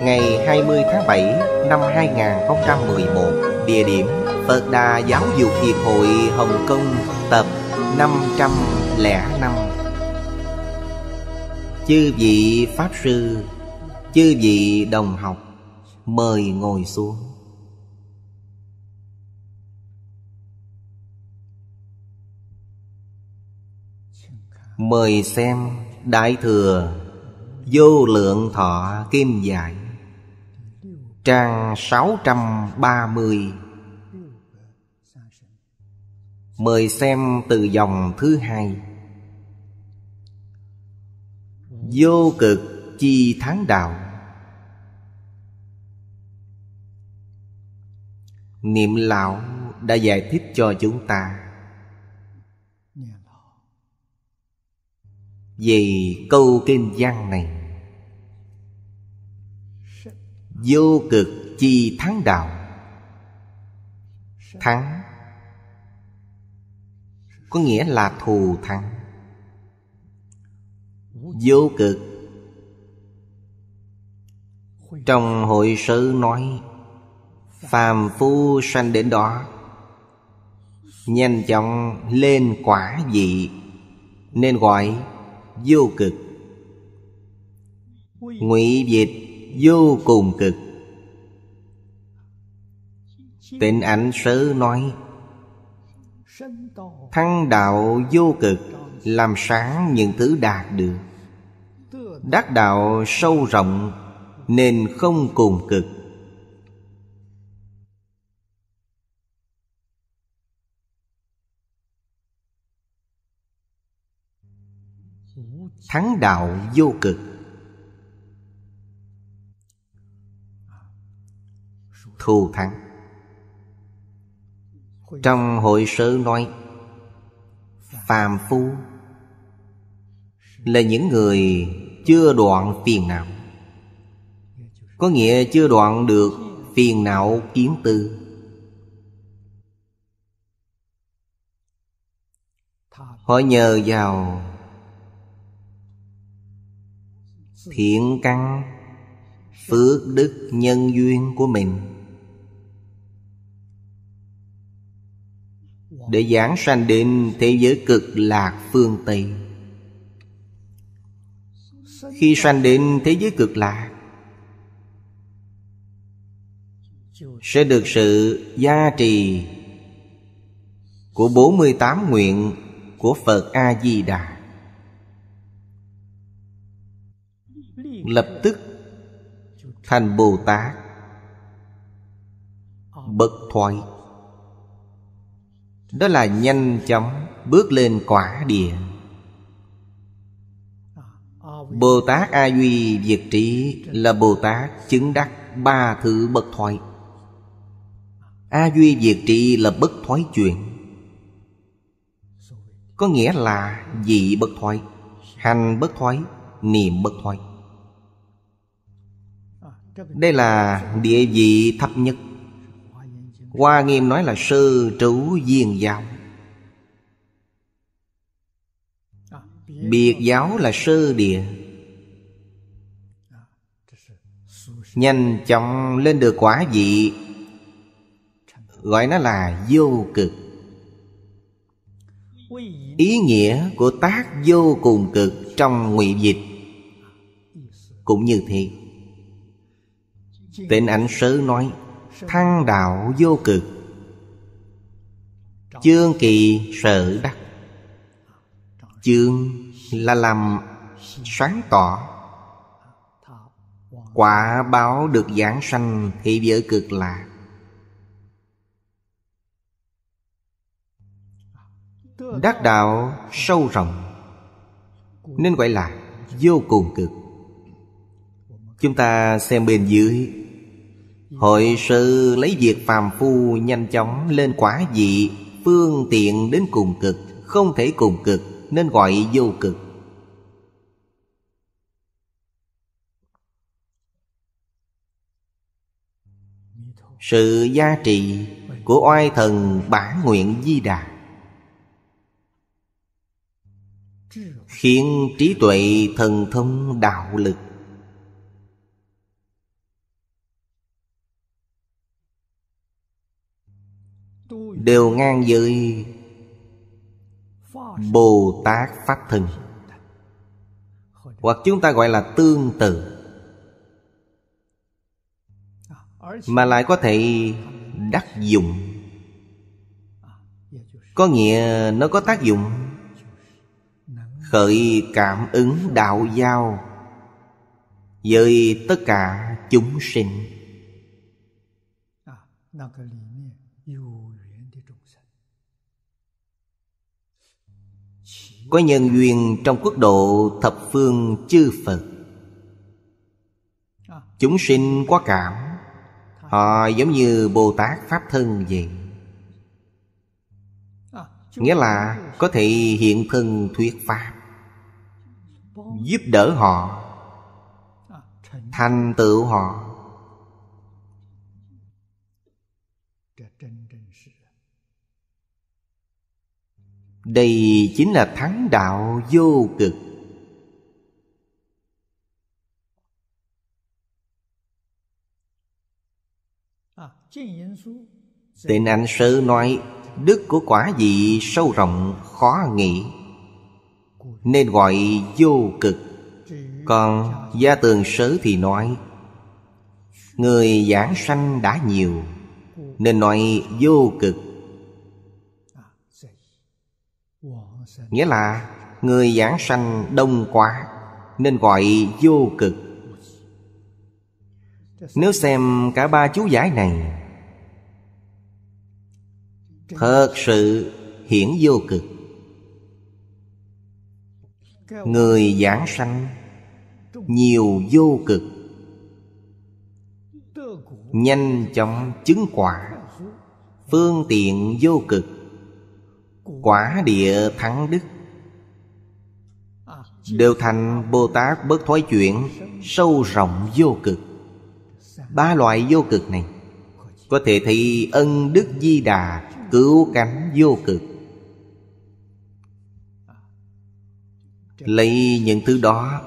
ngày 20 tháng 7 năm 2011, địa điểm Phật Đà Giáo dục Hiệp hội Hồng Kông tập 505. Chư vị Pháp Sư, chư vị đồng học, mời ngồi xuống. Mời xem Đại Thừa Vô Lượng Thọ Kim Giải Trang 630 Mời xem từ dòng thứ hai Vô cực chi tháng đạo Niệm lão đã giải thích cho chúng ta Về câu kinh văn này vô cực chi thắng đạo thắng có nghĩa là thù thắng vô cực trong hội sự nói phàm phu sanh đến đó nhanh chóng lên quả vị nên gọi vô cực ngụy việt vô cùng cực Tịnh ảnh sớ nói Thăng đạo vô cực Làm sáng những thứ đạt được Đắc đạo sâu rộng Nên không cùng cực Thắng đạo vô cực Thù thắng trong hội sớ nói Phàm phu Là những người chưa đoạn phiền não Có nghĩa chưa đoạn được phiền não kiến tư Họ nhờ vào Thiện căn Phước đức nhân duyên của mình Để giảng sanh đến thế giới cực lạc phương Tây Khi sanh đến thế giới cực lạc Sẽ được sự gia trì Của 48 nguyện của Phật A-di-đà Lập tức thành Bồ Tát Bất thoại đó là nhanh chóng bước lên quả địa Bồ Tát A Duy Diệt Trí là Bồ Tát chứng đắc ba thứ bất thoái A Duy Diệt Trí là bất thoái chuyện Có nghĩa là dị bất thoái Hành bất thoái Niệm bất thoái Đây là địa vị thấp nhất Hoa Nghiêm nói là sư trú viên giáo Biệt giáo là sư địa Nhanh chóng lên được quả vị Gọi nó là vô cực Ý nghĩa của tác vô cùng cực trong ngụy dịch Cũng như thế tên ảnh sớ nói thăng đạo vô cực chương kỳ sợ đắc chương là làm sáng tỏ quả báo được giảng sanh thì giới cực lạc đắc đạo sâu rộng nên gọi là vô cùng cực chúng ta xem bên dưới Hội sự lấy việc phàm phu nhanh chóng lên quả dị Phương tiện đến cùng cực Không thể cùng cực nên gọi vô cực Sự gia trị của oai thần bản nguyện di đà Khiến trí tuệ thần thông đạo lực đều ngang với Bồ Tát Pháp Thân Hoặc chúng ta gọi là tương tự Mà lại có thể đắc dụng Có nghĩa nó có tác dụng Khởi cảm ứng đạo giao Với tất cả chúng sinh Có nhân duyên trong quốc độ thập phương chư Phật à. Chúng sinh quá cảm Họ giống như Bồ Tát Pháp Thân vậy à, Nghĩa là có thể hiện thân thuyết Pháp Giúp đỡ họ à, Thành tựu họ đây chính là thắng đạo vô cực à, tên anh sơ nói đức của quả vị sâu rộng khó nghĩ nên gọi vô cực còn gia tường sớ thì nói người giảng sanh đã nhiều nên nói vô cực Nghĩa là người giảng sanh đông quá Nên gọi vô cực Nếu xem cả ba chú giải này Thật sự hiển vô cực Người giảng sanh Nhiều vô cực Nhanh chóng chứng quả Phương tiện vô cực Quả địa thắng đức Đều thành Bồ Tát bất thoái chuyển Sâu rộng vô cực Ba loại vô cực này Có thể thị ân đức di đà Cứu cánh vô cực Lấy những thứ đó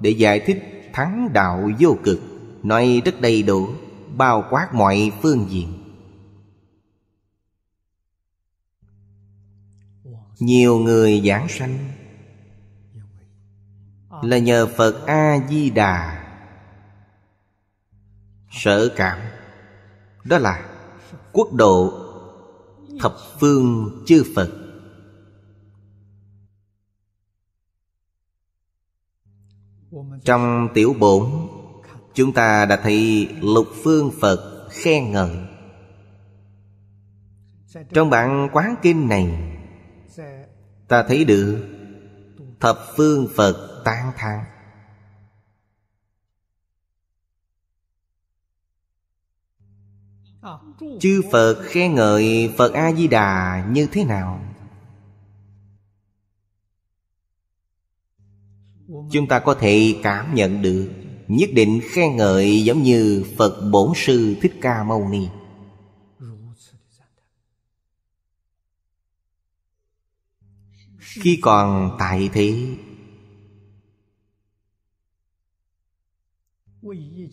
Để giải thích thắng đạo vô cực Nói rất đầy đủ Bao quát mọi phương diện Nhiều người giảng sanh Là nhờ Phật A-di-đà Sở cảm Đó là quốc độ Thập phương chư Phật Trong tiểu bổn Chúng ta đã thấy lục phương Phật khen ngợi Trong bản quán kinh này Ta thấy được Thập phương Phật tán thán Chư Phật khen ngợi Phật A-di-đà như thế nào? Chúng ta có thể cảm nhận được Nhất định khen ngợi giống như Phật Bổn Sư Thích Ca Mâu Ni khi còn tại thế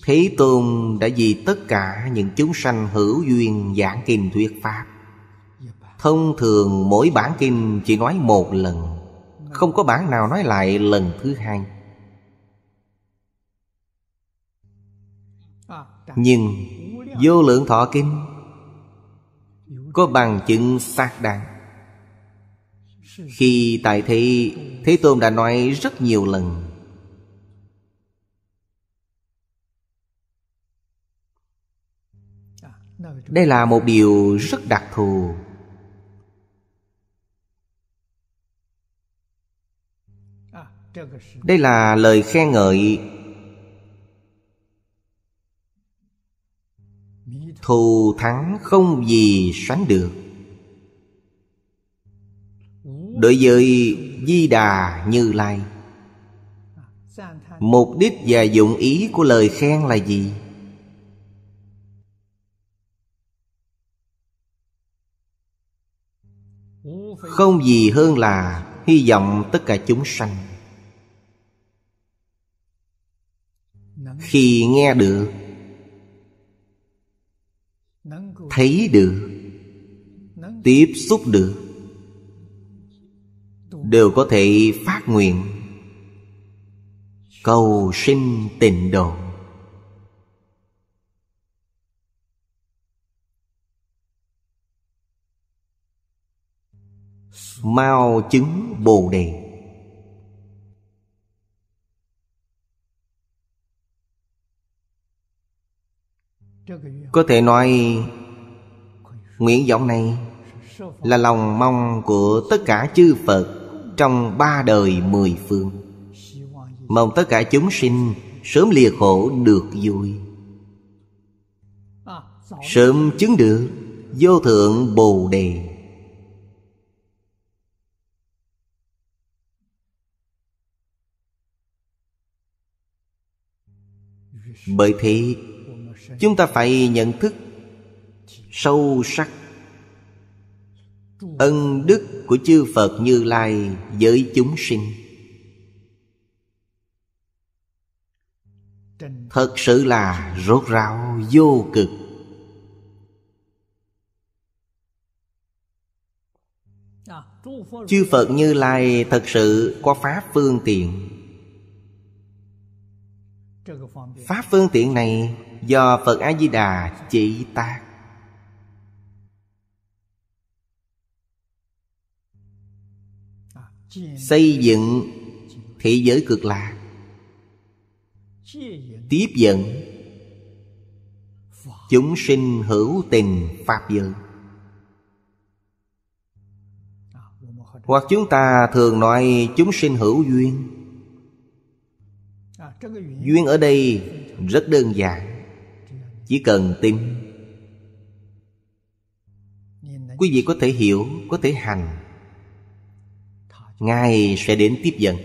thế tôn đã vì tất cả những chúng sanh hữu duyên giảng kinh thuyết pháp thông thường mỗi bản kinh chỉ nói một lần không có bản nào nói lại lần thứ hai nhưng vô lượng thọ kinh có bằng chứng xác đáng khi tại thị Thế Tôn đã nói rất nhiều lần Đây là một điều rất đặc thù Đây là lời khen ngợi Thù thắng không gì sánh được đối với di đà như lai mục đích và dụng ý của lời khen là gì không gì hơn là hy vọng tất cả chúng sanh khi nghe được thấy được tiếp xúc được đều có thể phát nguyện cầu sinh tịnh độ mau chứng bồ đề có thể nói nguyện vọng này là lòng mong của tất cả chư phật trong ba đời mười phương mong tất cả chúng sinh sớm lìa khổ được vui sớm chứng được vô thượng bồ đề bởi thế chúng ta phải nhận thức sâu sắc ân đức của chư Phật Như Lai với chúng sinh Thật sự là rốt ráo vô cực Chư Phật Như Lai thật sự có Pháp phương tiện Pháp phương tiện này do Phật A-di-đà chỉ tác xây dựng thế giới cực lạc tiếp dẫn chúng sinh hữu tình pháp giới hoặc chúng ta thường nói chúng sinh hữu duyên duyên ở đây rất đơn giản chỉ cần tin quý vị có thể hiểu có thể hành Ngài sẽ đến tiếp dẫn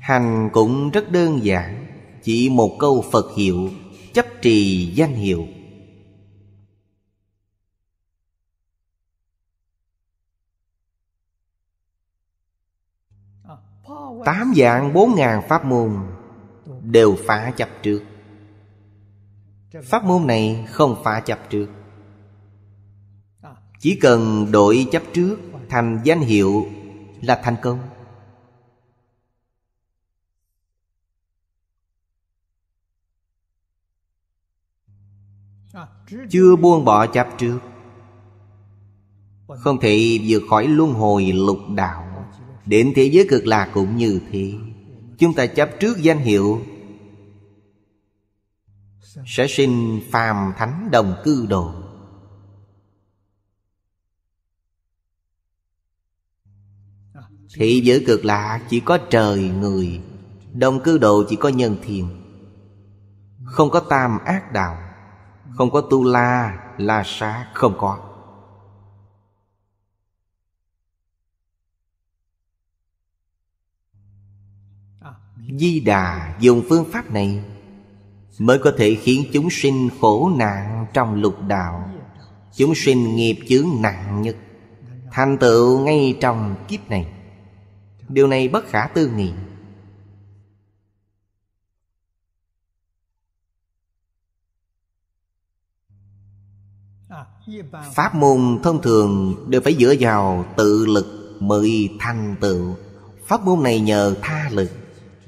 Hành cũng rất đơn giản Chỉ một câu Phật hiệu Chấp trì danh hiệu Tám dạng bốn ngàn pháp môn Đều phá chấp trước Pháp môn này không phá chấp trước chỉ cần đổi chấp trước thành danh hiệu là thành công Chưa buông bỏ chấp trước Không thể vượt khỏi luân hồi lục đạo Đến thế giới cực lạc cũng như thế Chúng ta chấp trước danh hiệu Sẽ sinh phàm thánh đồng cư đồ Thị giới cực lạ chỉ có trời người Đồng cư độ chỉ có nhân thiền Không có tam ác đạo Không có tu la, la sát, không có Di Đà dùng phương pháp này Mới có thể khiến chúng sinh khổ nạn trong lục đạo Chúng sinh nghiệp chướng nặng nhất Thành tựu ngay trong kiếp này Điều này bất khả tư nghị Pháp môn thông thường đều phải dựa vào tự lực mới thành tựu Pháp môn này nhờ tha lực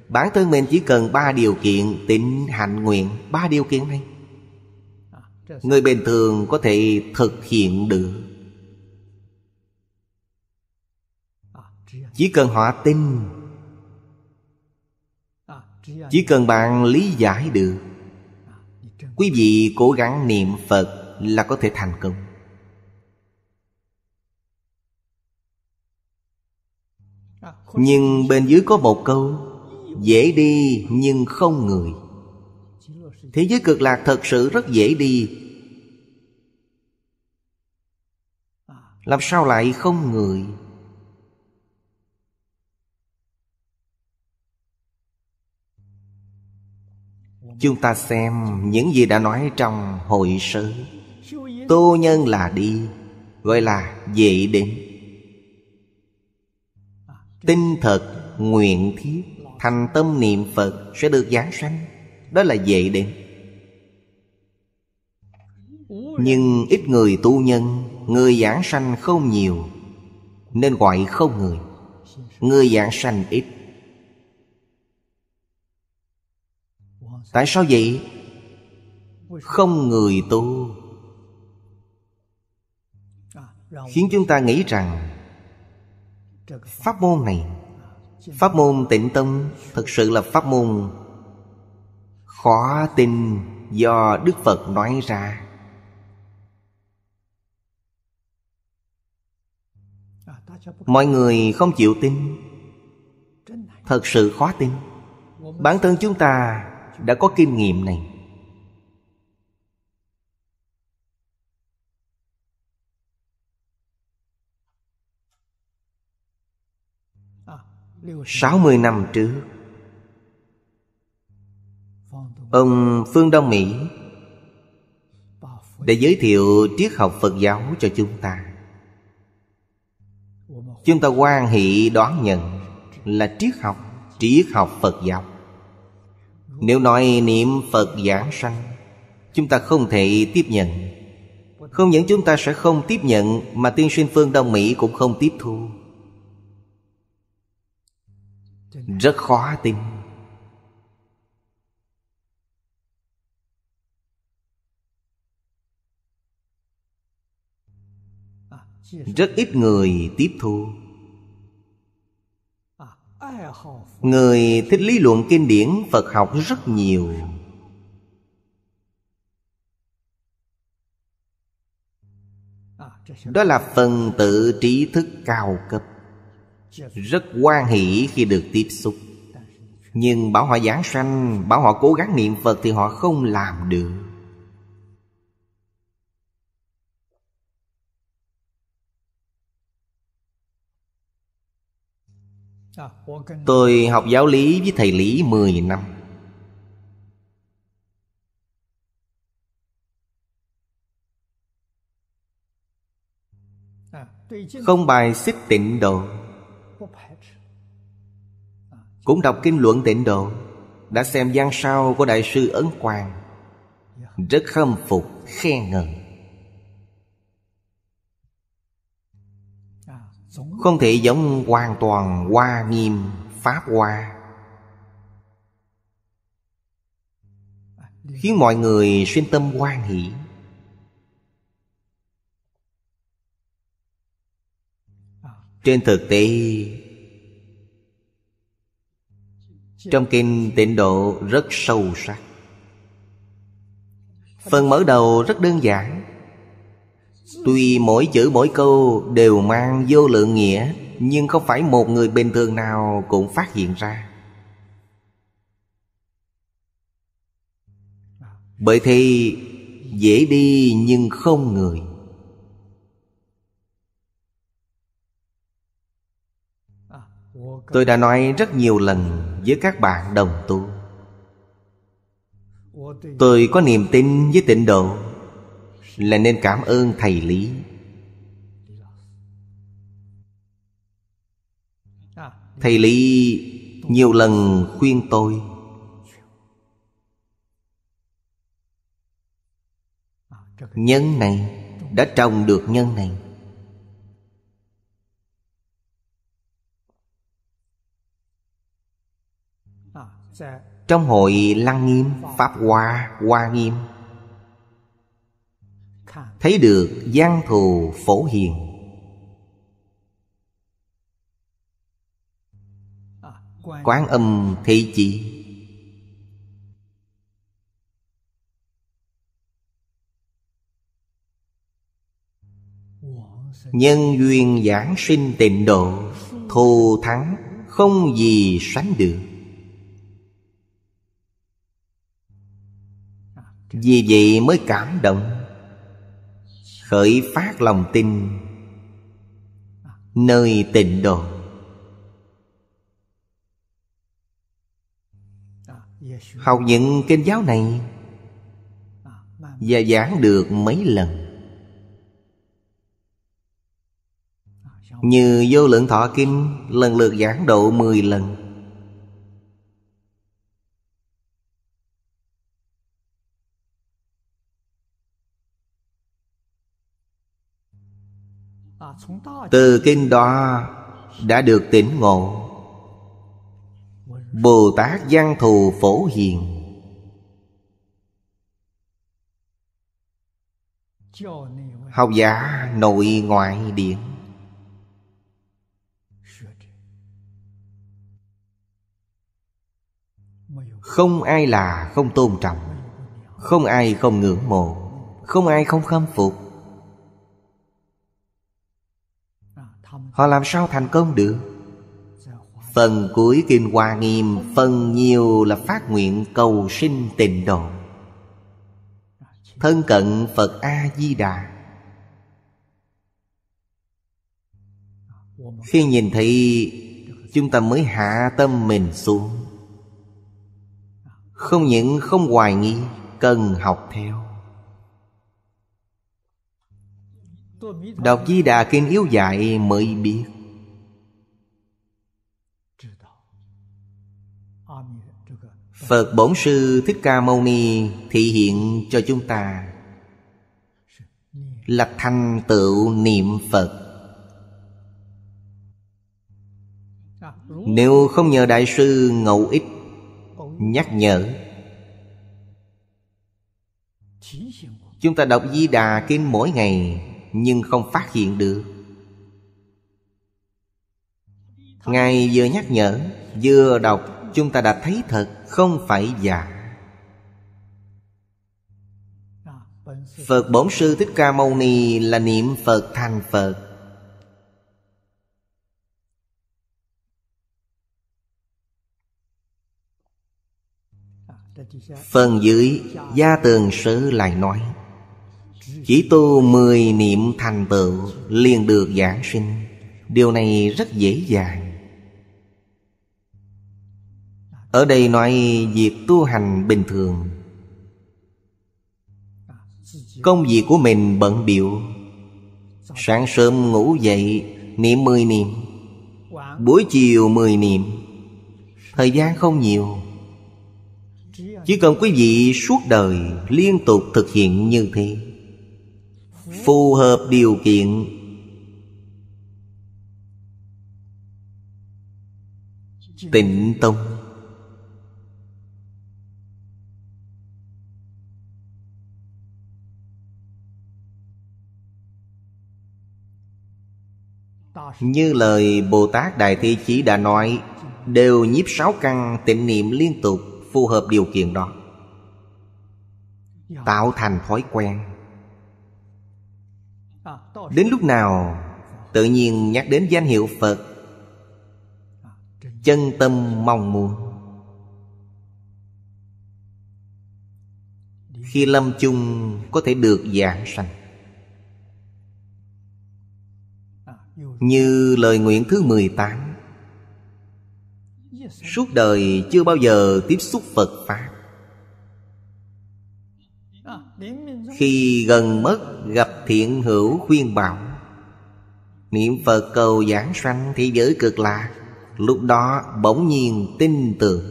Bản thân mình chỉ cần ba điều kiện tịnh hạnh nguyện ba điều kiện này Người bình thường có thể thực hiện được chỉ cần họ tin chỉ cần bạn lý giải được quý vị cố gắng niệm phật là có thể thành công nhưng bên dưới có một câu dễ đi nhưng không người thế giới cực lạc thật sự rất dễ đi làm sao lại không người Chúng ta xem những gì đã nói trong hội sớ Tu nhân là đi Gọi là dễ đến Tinh thật, nguyện thiết Thành tâm niệm Phật sẽ được giáng sanh Đó là dễ đến Nhưng ít người tu nhân Người giảng sanh không nhiều Nên gọi không người Người giảng sanh ít Tại sao vậy? Không người tu Khiến chúng ta nghĩ rằng Pháp môn này Pháp môn tịnh tâm Thực sự là pháp môn Khó tin Do Đức Phật nói ra Mọi người không chịu tin Thật sự khó tin Bản thân chúng ta đã có kinh nghiệm này sáu mươi năm trước Ông Phương Đông Mỹ Để giới thiệu triết học Phật giáo cho chúng ta Chúng ta quan hệ đoán nhận Là triết học Triết học Phật giáo nếu nói niệm Phật giảng sanh Chúng ta không thể tiếp nhận Không những chúng ta sẽ không tiếp nhận Mà tiên sinh phương Đông Mỹ cũng không tiếp thu Rất khó tin Rất ít người tiếp thu Người thích lý luận kinh điển Phật học rất nhiều Đó là phần tự trí thức cao cấp Rất quan hỷ khi được tiếp xúc Nhưng bảo họ giảng sanh Bảo họ cố gắng niệm Phật Thì họ không làm được Tôi học giáo lý với thầy Lý 10 năm Không bài xích tịnh độ Cũng đọc kinh luận tịnh độ Đã xem gian sao của Đại sư Ấn Quang Rất khâm phục, khen ngợi Không thể giống hoàn toàn hoa nghiêm Pháp hoa Khiến mọi người xuyên tâm hoan hỷ Trên thực tế Trong kinh tịnh độ rất sâu sắc Phần mở đầu rất đơn giản Tuy mỗi chữ mỗi câu đều mang vô lượng nghĩa Nhưng không phải một người bình thường nào cũng phát hiện ra Bởi thì dễ đi nhưng không người Tôi đã nói rất nhiều lần với các bạn đồng tu Tôi có niềm tin với tịnh độ là nên cảm ơn thầy lý thầy lý nhiều lần khuyên tôi nhân này đã trồng được nhân này trong hội lăng nghiêm pháp hoa hoa nghiêm Thấy được gian thù phổ hiền Quán âm thị chỉ Nhân duyên giảng sinh tịnh độ Thù thắng không gì sánh được Vì vậy mới cảm động khởi phát lòng tin nơi tịnh độ học những kinh giáo này và giảng được mấy lần như vô lượng thọ kinh lần lượt giảng độ 10 lần Từ kinh đó đã được tỉnh ngộ Bồ Tát Giang Thù Phổ Hiền Học giả nội ngoại điển Không ai là không tôn trọng Không ai không ngưỡng mộ Không ai không khâm phục Họ làm sao thành công được Phần cuối Kinh Hoa Nghiêm Phần nhiều là phát nguyện cầu sinh tịnh độ Thân cận Phật A-di-đà Khi nhìn thấy Chúng ta mới hạ tâm mình xuống Không những không hoài nghi Cần học theo Đọc Di Đà Kinh yếu dạy mới biết Phật Bổn Sư Thích Ca Mâu Ni thị hiện cho chúng ta Là thành tựu niệm Phật Nếu không nhờ Đại sư Ngẫu Ích Nhắc nhở Chúng ta đọc Di Đà Kinh mỗi ngày nhưng không phát hiện được ngài vừa nhắc nhở vừa đọc chúng ta đã thấy thật không phải giả Phật Bổn Sư Thích Ca Mâu Ni là niệm Phật thành Phật Phần dưới Gia Tường Sư lại nói chỉ tu mười niệm thành tựu liền được giảng sinh Điều này rất dễ dàng Ở đây nói việc tu hành bình thường Công việc của mình bận biệu Sáng sớm ngủ dậy niệm mười niệm Buổi chiều mười niệm Thời gian không nhiều Chỉ cần quý vị suốt đời liên tục thực hiện như thế phù hợp điều kiện tịnh tông như lời bồ tát đại Thi chí đã nói đều nhiếp sáu căn tịnh niệm liên tục phù hợp điều kiện đó tạo thành thói quen Đến lúc nào Tự nhiên nhắc đến danh hiệu Phật Chân tâm mong muốn Khi lâm chung có thể được giảng sanh Như lời nguyện thứ 18 Suốt đời chưa bao giờ tiếp xúc Phật Pháp khi gần mất gặp thiện hữu khuyên bảo Niệm Phật cầu giảng sanh thế giới cực lạ Lúc đó bỗng nhiên tin tưởng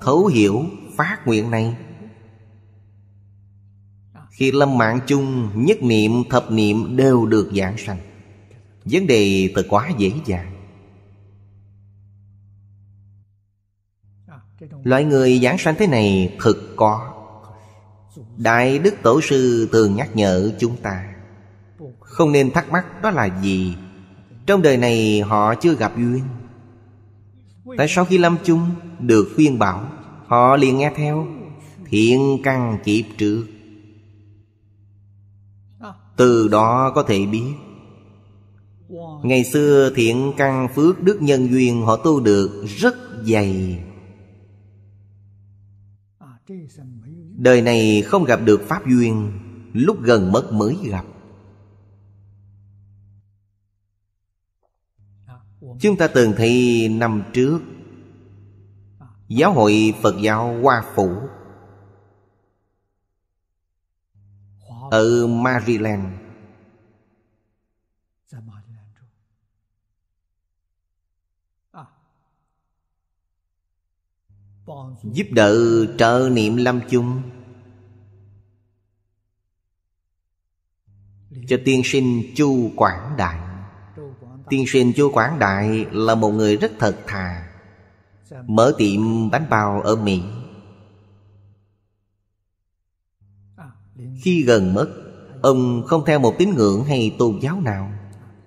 Thấu hiểu phát nguyện này Khi lâm mạng chung nhất niệm thập niệm đều được giảng sanh Vấn đề thật quá dễ dàng Loại người giảng sanh thế này thực có Đại Đức Tổ Sư thường nhắc nhở chúng ta Không nên thắc mắc đó là gì Trong đời này họ chưa gặp duyên Tại sao khi lâm chung được khuyên bảo Họ liền nghe theo Thiện căn kịp trước Từ đó có thể biết Ngày xưa thiện căn phước đức nhân duyên Họ tu được rất dày Đời này không gặp được Pháp duyên Lúc gần mất mới gặp Chúng ta từng thấy năm trước Giáo hội Phật giáo Hoa Phủ Ở Maryland Giúp đỡ trợ niệm lâm chung Cho tiên sinh Chu Quảng Đại Tiên sinh Chu Quảng Đại là một người rất thật thà Mở tiệm bánh bao ở Mỹ Khi gần mất Ông không theo một tín ngưỡng hay tôn giáo nào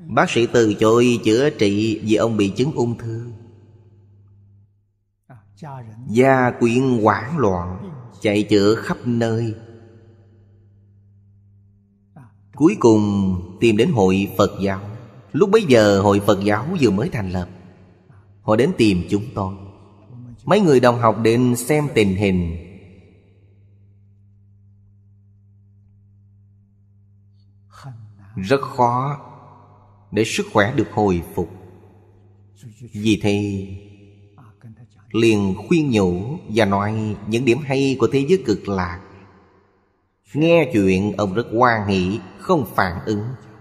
Bác sĩ từ chối chữa trị vì ông bị chứng ung thư Gia quyện hoảng loạn Chạy chữa khắp nơi Cuối cùng tìm đến hội Phật giáo Lúc bấy giờ hội Phật giáo vừa mới thành lập Họ đến tìm chúng tôi Mấy người đồng học đến xem tình hình Rất khó Để sức khỏe được hồi phục Vì thế liền khuyên nhủ và nói những điểm hay của thế giới cực lạc nghe chuyện ông rất hoan hỷ không phản ứng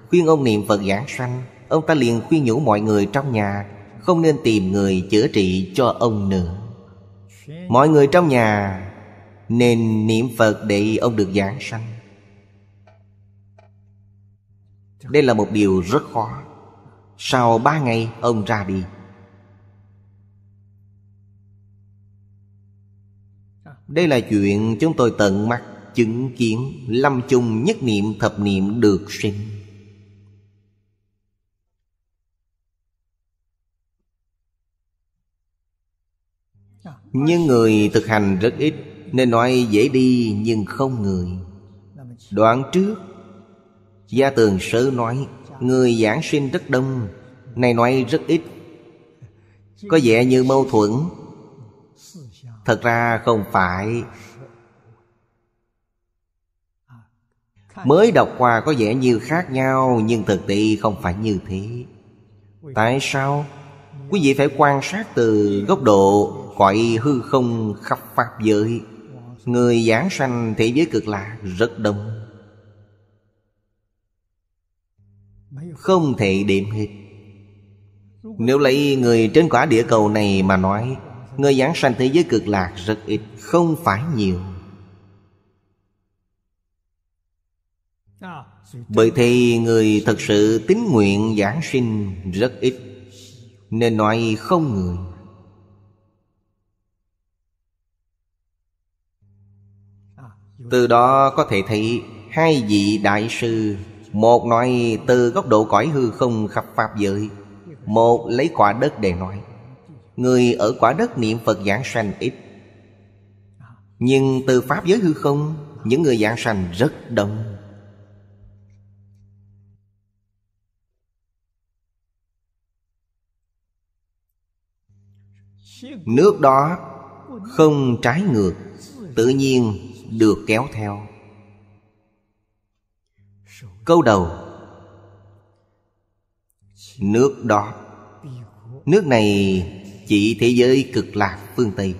khuyên ông niệm phật giảng sanh ông ta liền khuyên nhủ mọi người trong nhà không nên tìm người chữa trị cho ông nữa mọi người trong nhà nên niệm phật để ông được giảng sanh đây là một điều rất khó sau ba ngày ông ra đi Đây là chuyện chúng tôi tận mắt chứng kiến Lâm chung nhất niệm thập niệm được sinh Nhưng người thực hành rất ít Nên nói dễ đi nhưng không người Đoạn trước Gia Tường Sớ nói Người giảng sinh rất đông Này nói rất ít Có vẻ như mâu thuẫn thật ra không phải mới đọc qua có vẻ như khác nhau nhưng thực tế không phải như thế tại sao quý vị phải quan sát từ góc độ gọi hư không khắp pháp giới người giảng sanh thế giới cực lạc rất đông không thể điểm hết nếu lấy người trên quả địa cầu này mà nói Người giảng sanh thế giới cực lạc rất ít Không phải nhiều Bởi thì người thật sự tín nguyện giảng sinh rất ít Nên nói không người Từ đó có thể thấy hai vị đại sư Một nói từ góc độ cõi hư không khắp pháp giới Một lấy quả đất để nói Người ở quả đất niệm Phật giảng sanh ít Nhưng từ Pháp giới hư không Những người giảng sanh rất đông Nước đó không trái ngược Tự nhiên được kéo theo Câu đầu Nước đó Nước này chỉ thế giới cực lạc phương Tây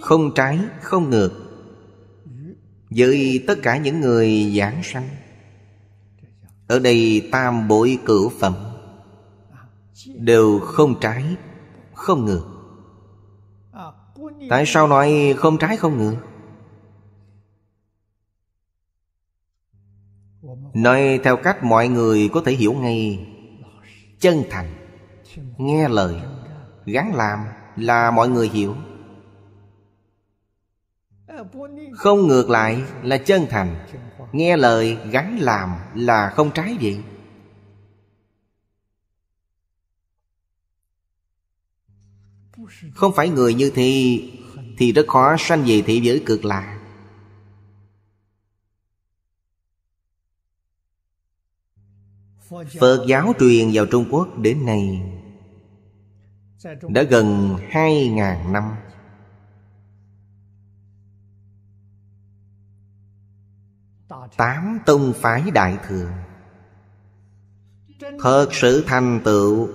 Không trái, không ngược Với tất cả những người giảng sanh Ở đây tam bội cửu phẩm Đều không trái, không ngược Tại sao nói không trái không ngược Nói theo cách mọi người có thể hiểu ngay Chân thành nghe lời gắn làm là mọi người hiểu không ngược lại là chân thành nghe lời gắn làm là không trái vậy không phải người như thế thì rất khó sanh về thế giới cực lạc phật giáo truyền vào trung quốc đến nay đã gần hai ngàn năm Tám tông phái đại thừa Thật sự thành tựu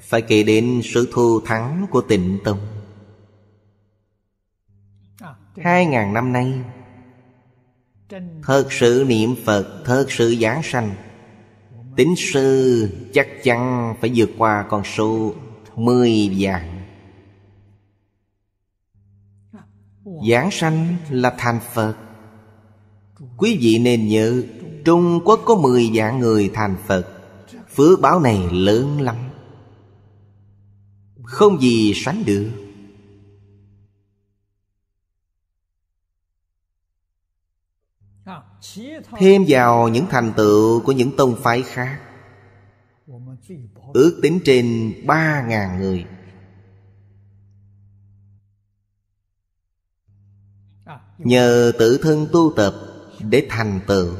Phải kể đến sự thù thắng của tịnh tông Hai ngàn năm nay Thật sự niệm Phật Thật sự giáng sanh Tính sư chắc chắn phải vượt qua con số mười vạn Giảng sanh là thành Phật Quý vị nên nhớ Trung Quốc có mười vạn người thành Phật Phước báo này lớn lắm Không gì sánh được Thêm vào những thành tựu của những tông phái khác ước tính trên ba ngàn người nhờ tự thân tu tập để thành tựu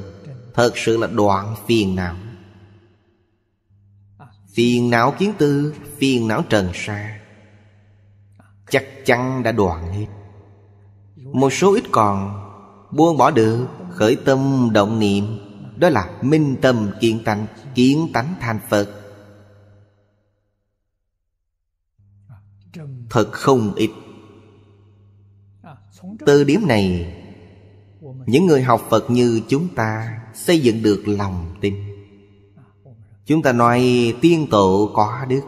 thật sự là đoạn phiền não phiền não kiến tư phiền não trần sa chắc chắn đã đoạn hết một số ít còn buông bỏ được khởi tâm động niệm đó là minh tâm kiên tánh kiến tánh thành phật thật không ít à, từ điểm này những người học phật như chúng ta xây dựng được lòng tin à, chúng ta nói tiên tổ có đức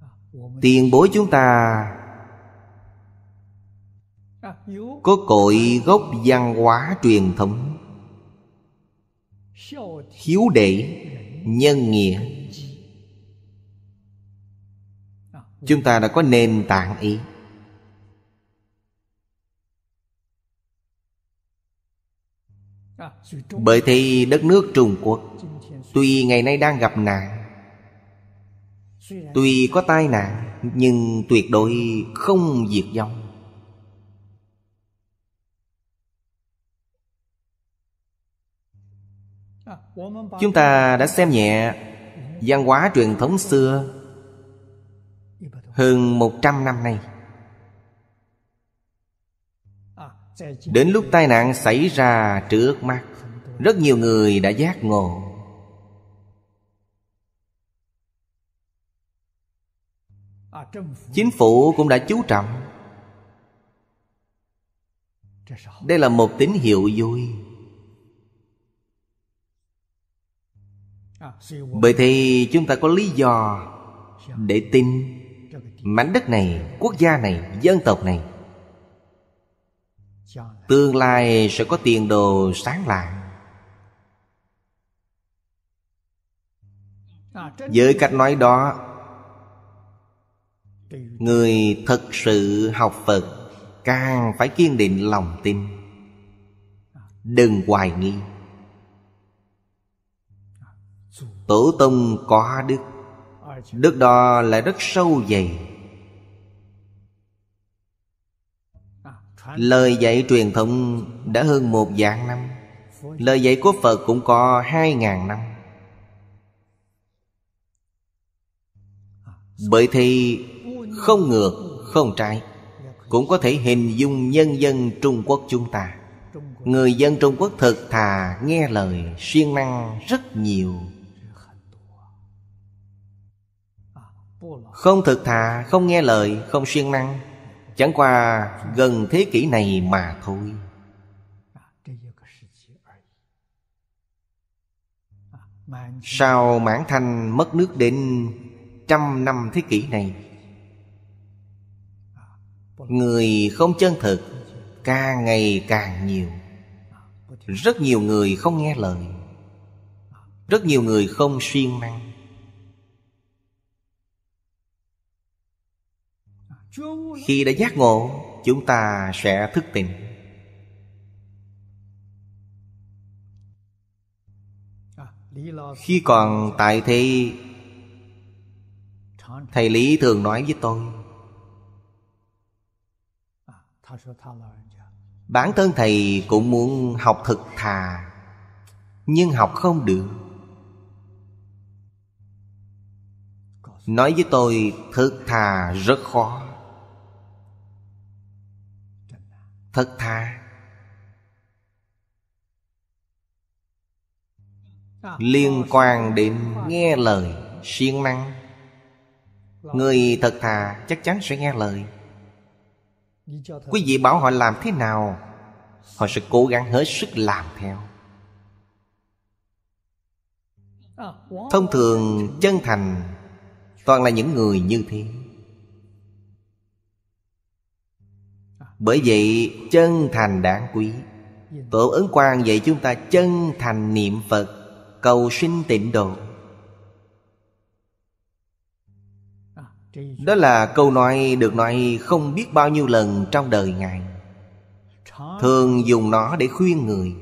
à, tiền bối chúng ta có cội gốc văn hóa truyền thống hiếu đệ nhân nghĩa chúng ta đã có nền tảng ý bởi thế đất nước trung quốc tuy ngày nay đang gặp nạn tuy có tai nạn nhưng tuyệt đối không diệt vong chúng ta đã xem nhẹ văn hóa truyền thống xưa hơn 100 năm nay Đến lúc tai nạn xảy ra trước mắt Rất nhiều người đã giác ngộ Chính phủ cũng đã chú trọng Đây là một tín hiệu vui Bởi thì chúng ta có lý do Để tin mảnh đất này quốc gia này dân tộc này tương lai sẽ có tiền đồ sáng lạng với cách nói đó người thật sự học phật càng phải kiên định lòng tin đừng hoài nghi tổ tông có đức đức đó là rất sâu dày Lời dạy truyền thống đã hơn một vạn năm Lời dạy của Phật cũng có hai ngàn năm Bởi thì không ngược, không trái Cũng có thể hình dung nhân dân Trung Quốc chúng ta Người dân Trung Quốc thực thà nghe lời siêng năng rất nhiều Không thực thà, không nghe lời, không siêng năng Chẳng qua gần thế kỷ này mà thôi Sao mãn thanh mất nước đến trăm năm thế kỷ này Người không chân thực Càng ngày càng nhiều Rất nhiều người không nghe lời Rất nhiều người không siêng năng Khi đã giác ngộ Chúng ta sẽ thức tỉnh Khi còn tại thì Thầy Lý thường nói với tôi Bản thân thầy cũng muốn học thực thà Nhưng học không được Nói với tôi thực thà rất khó thật thà liên quan đến nghe lời siêng năng người thật thà chắc chắn sẽ nghe lời quý vị bảo họ làm thế nào họ sẽ cố gắng hết sức làm theo thông thường chân thành toàn là những người như thế bởi vậy chân thành đáng quý tổ ứng quang dạy chúng ta chân thành niệm phật cầu sinh tịnh độ đó là câu nói được nói không biết bao nhiêu lần trong đời ngài thường dùng nó để khuyên người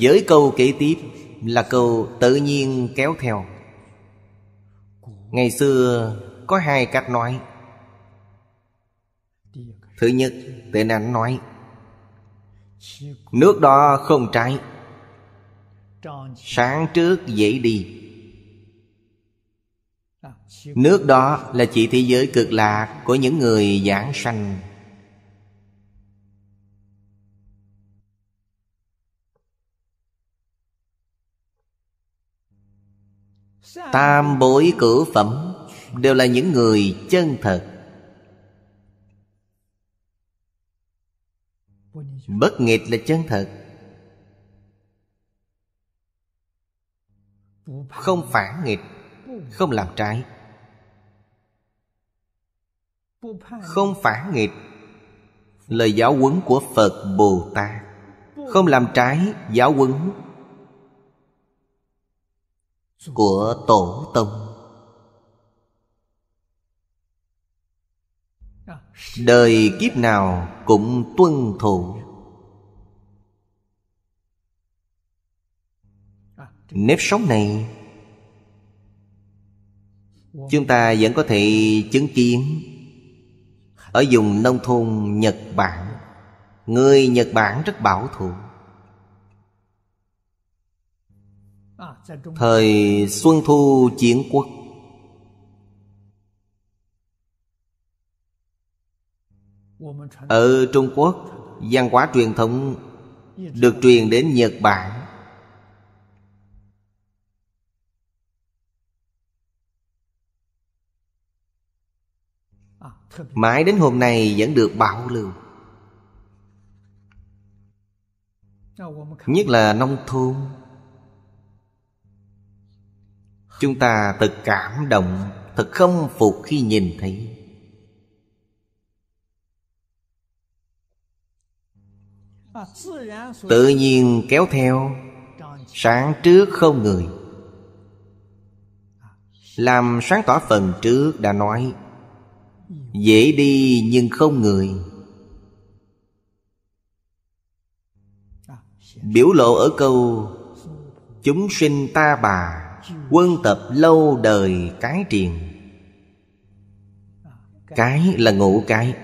Với câu kế tiếp là câu tự nhiên kéo theo Ngày xưa có hai cách nói thứ nhất tên anh nói nước đó không trái sáng trước dễ đi nước đó là chỉ thế giới cực lạc của những người giảng sanh tam bối cử phẩm đều là những người chân thật bất nghịch là chân thật không phản nghịch không làm trái không phản nghịch lời giáo huấn của phật bồ tát không làm trái giáo huấn của tổ tông đời kiếp nào cũng tuân thủ nếp sống này chúng ta vẫn có thể chứng kiến ở vùng nông thôn nhật bản người nhật bản rất bảo thủ thời xuân thu chiến quốc ở trung quốc văn hóa truyền thống được truyền đến nhật bản mãi đến hôm nay vẫn được bảo lưu nhất là nông thôn chúng ta thật cảm động thật không phục khi nhìn thấy tự nhiên kéo theo sáng trước không người làm sáng tỏ phần trước đã nói dễ đi nhưng không người biểu lộ ở câu chúng sinh ta bà quân tập lâu đời cái triền cái là ngủ cái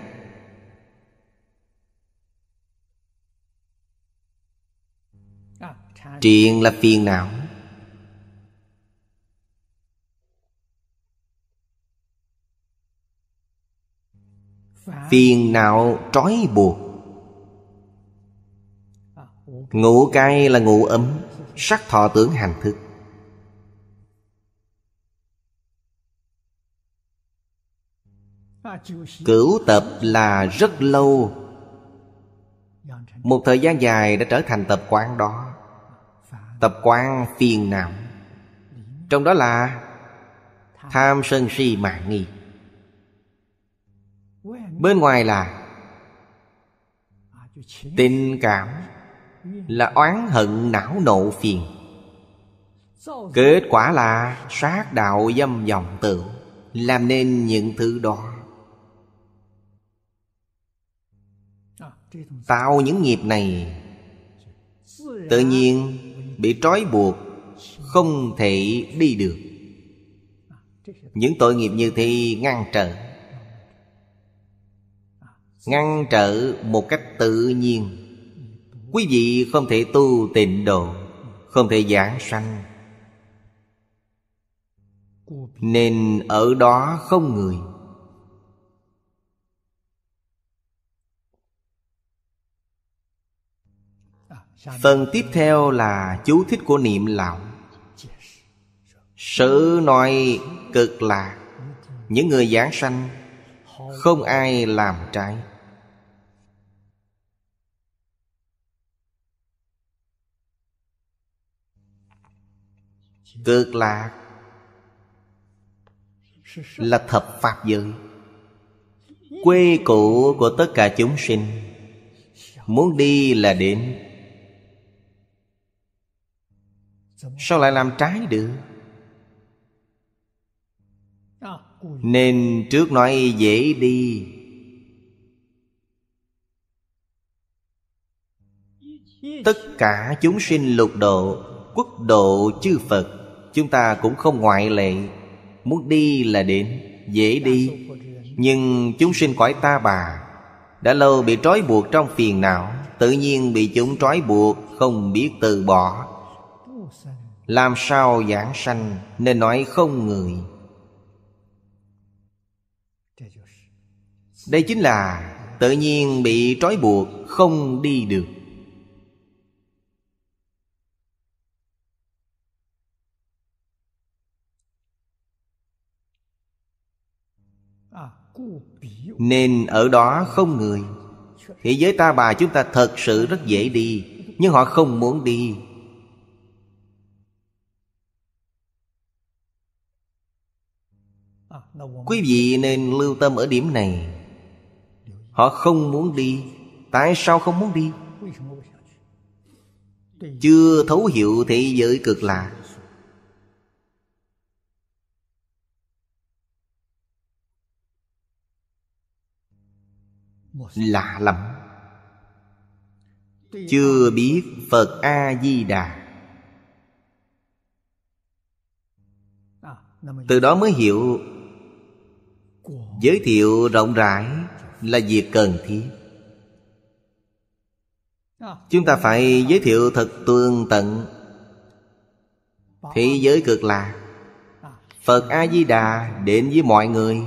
Triền là phiền não Phiền não trói buộc Ngủ cay là ngủ ấm Sắc thọ tưởng hành thức Cửu tập là rất lâu Một thời gian dài đã trở thành tập quán đó Tập quán phiền não Trong đó là Tham sân si mạng nghi Bên ngoài là Tình cảm Là oán hận não nộ phiền Kết quả là sát đạo dâm vọng tự Làm nên những thứ đó Tạo những nghiệp này Tự nhiên bị trói buộc không thể đi được những tội nghiệp như thế ngăn trở ngăn trở một cách tự nhiên quý vị không thể tu tịnh độ không thể giảng sanh nên ở đó không người Phần tiếp theo là chú thích của niệm lão Sự nói cực lạc Những người giảng sanh Không ai làm trái Cực lạc Là thập Pháp giới Quê cũ của tất cả chúng sinh Muốn đi là đến sao lại làm trái được nên trước nói dễ đi tất cả chúng sinh lục độ quốc độ chư phật chúng ta cũng không ngoại lệ muốn đi là đến dễ đi nhưng chúng sinh cõi ta bà đã lâu bị trói buộc trong phiền não tự nhiên bị chúng trói buộc không biết từ bỏ làm sao giảng sanh Nên nói không người Đây chính là tự nhiên bị trói buộc không đi được Nên ở đó không người Thế giới ta bà chúng ta thật sự rất dễ đi Nhưng họ không muốn đi quý vị nên lưu tâm ở điểm này họ không muốn đi tại sao không muốn đi chưa thấu hiểu thế giới cực lạ lạ lắm chưa biết phật a di đà từ đó mới hiểu giới thiệu rộng rãi là việc cần thiết chúng ta phải giới thiệu thật tường tận thế giới cực lạc phật a di đà đến với mọi người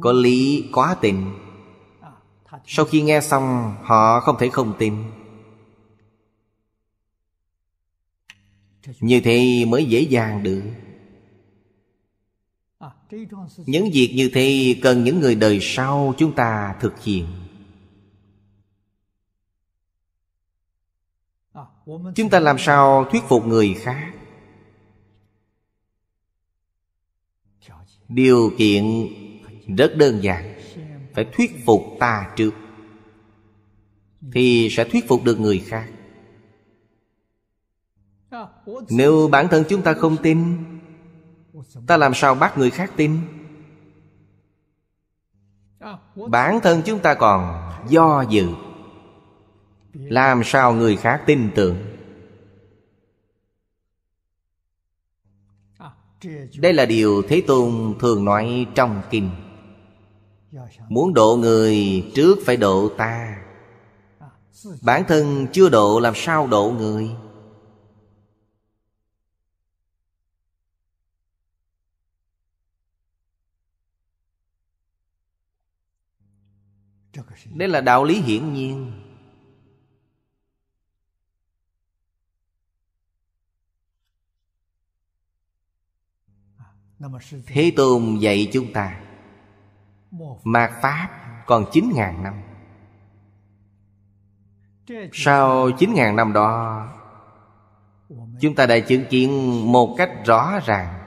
có lý quá tình sau khi nghe xong họ không thể không tin như thế mới dễ dàng được những việc như thế cần những người đời sau chúng ta thực hiện chúng ta làm sao thuyết phục người khác điều kiện rất đơn giản phải thuyết phục ta trước thì sẽ thuyết phục được người khác nếu bản thân chúng ta không tin ta làm sao bắt người khác tin bản thân chúng ta còn do dự làm sao người khác tin tưởng đây là điều thế tôn thường nói trong kinh muốn độ người trước phải độ ta bản thân chưa độ làm sao độ người Đây là đạo lý hiển nhiên Thế Tôn dạy chúng ta Mạt Pháp còn chín ngàn năm Sau chín ngàn năm đó Chúng ta đã chứng kiến một cách rõ ràng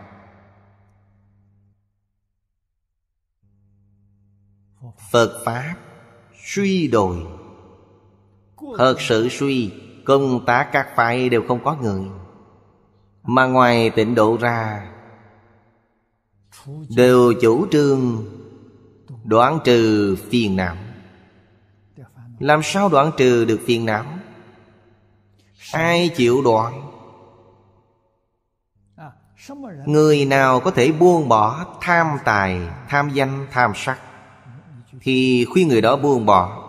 Phật Pháp suy đồi Thật sự suy Công tá các phái đều không có người Mà ngoài tịnh độ ra Đều chủ trương Đoạn trừ phiền não Làm sao đoạn trừ được phiền não Ai chịu đoạn Người nào có thể buông bỏ tham tài, tham danh, tham sắc thì khuyên người đó buông bỏ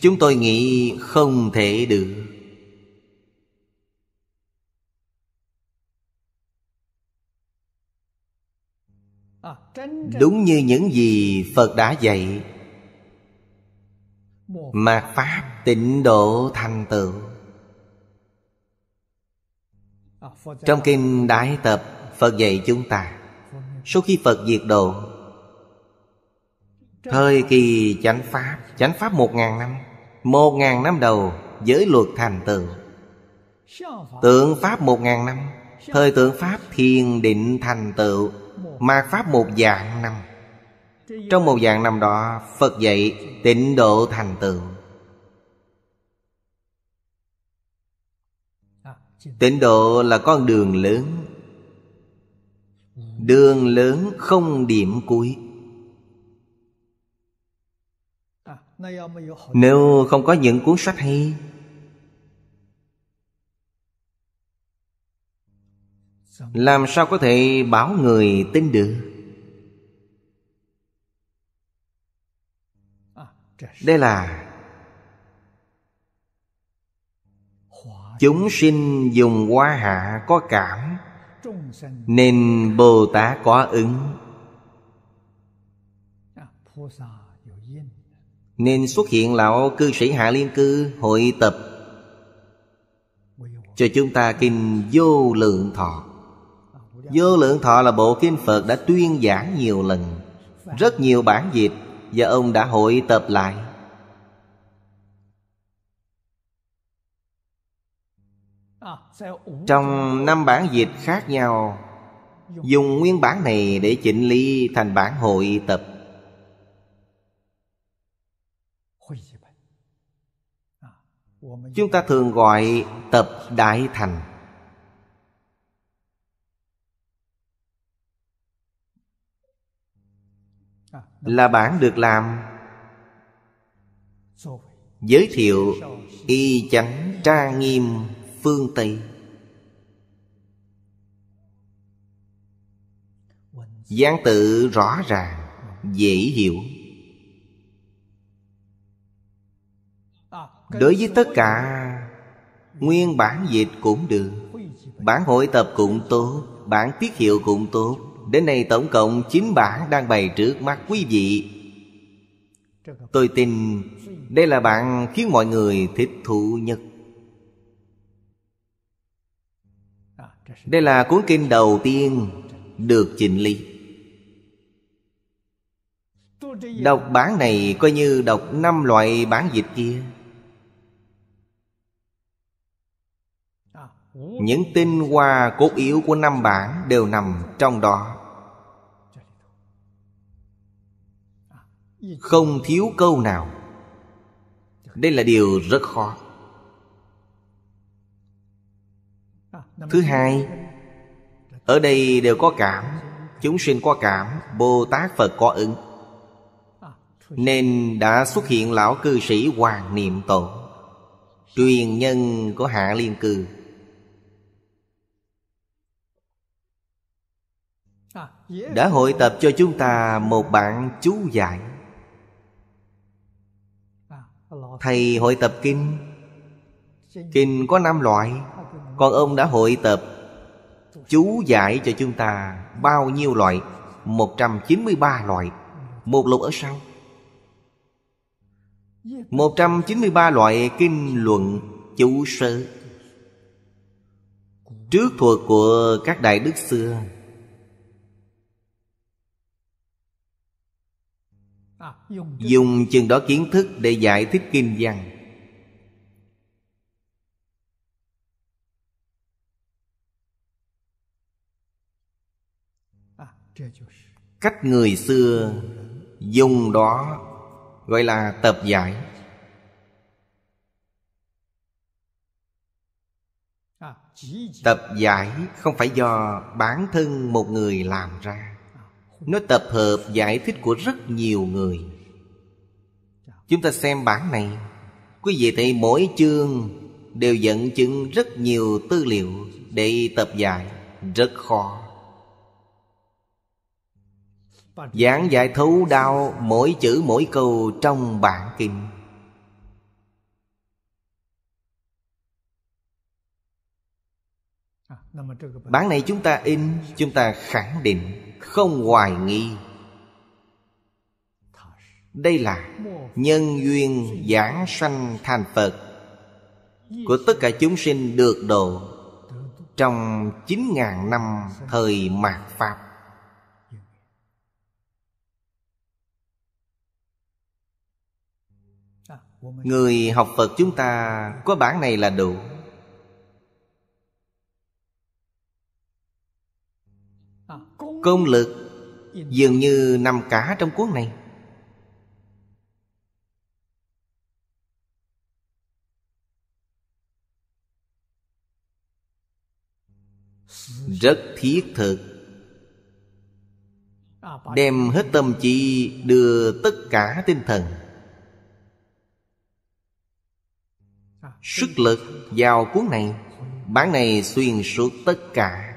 Chúng tôi nghĩ không thể được Đúng như những gì Phật đã dạy Mạt Pháp tịnh độ thành tựu Trong kinh Đại Tập Phật dạy chúng ta Số khi Phật diệt độ Thời kỳ chánh Pháp Chánh Pháp một ngàn năm Một ngàn năm đầu giới luật thành tựu Tượng Pháp một ngàn năm Thời tượng Pháp thiền định thành tựu Mạt Pháp một dạng năm Trong một dạng năm đó Phật dạy tịnh độ thành tựu tịnh độ là con đường lớn đường lớn không điểm cuối nếu không có những cuốn sách hay làm sao có thể bảo người tin được đây là Chúng sinh dùng hoa hạ có cảm Nên Bồ Tát có ứng Nên xuất hiện lão cư sĩ Hạ Liên Cư hội tập Cho chúng ta kinh vô lượng thọ Vô lượng thọ là bộ kinh Phật đã tuyên giảng nhiều lần Rất nhiều bản dịch Và ông đã hội tập lại trong năm bản dịch khác nhau dùng nguyên bản này để chỉnh lý thành bản hội tập chúng ta thường gọi tập đại thành là bản được làm giới thiệu y chánh trang nghiêm phương Tây Gián tự rõ ràng Dễ hiểu Đối với tất cả Nguyên bản dịch cũng được Bản hội tập cũng tốt Bản tiết hiệu cũng tốt Đến nay tổng cộng 9 bản đang bày trước mắt quý vị Tôi tin Đây là bạn khiến mọi người thích thú nhất Đây là cuốn kinh đầu tiên được chỉnh lý Đọc bản này coi như đọc năm loại bản dịch kia Những tinh hoa cốt yếu của năm bản đều nằm trong đó Không thiếu câu nào Đây là điều rất khó thứ hai ở đây đều có cảm chúng sinh có cảm bồ tát phật có ứng nên đã xuất hiện lão cư sĩ hoàng niệm tổ truyền nhân của hạ liên cư đã hội tập cho chúng ta một bạn chú giải thầy hội tập kinh kinh có năm loại còn ông đã hội tập Chú giải cho chúng ta Bao nhiêu loại 193 loại Một lục ở sau 193 loại kinh luận chủ sơ Trước thuộc của các đại đức xưa Dùng chừng đó kiến thức để giải thích kinh văn cách người xưa dùng đó gọi là tập giải tập giải không phải do bản thân một người làm ra nó tập hợp giải thích của rất nhiều người chúng ta xem bản này quý vị thấy mỗi chương đều dẫn chứng rất nhiều tư liệu để tập giải rất khó Giảng giải thấu đau mỗi chữ mỗi câu trong bản kinh Bản này chúng ta in Chúng ta khẳng định Không hoài nghi Đây là Nhân duyên giảng sanh thành Phật Của tất cả chúng sinh được độ Trong chín ngàn năm Thời mạt Pháp người học phật chúng ta có bản này là đủ công lực dường như nằm cả trong cuốn này rất thiết thực đem hết tâm trí đưa tất cả tinh thần Sức lực vào cuốn này Bản này xuyên suốt tất cả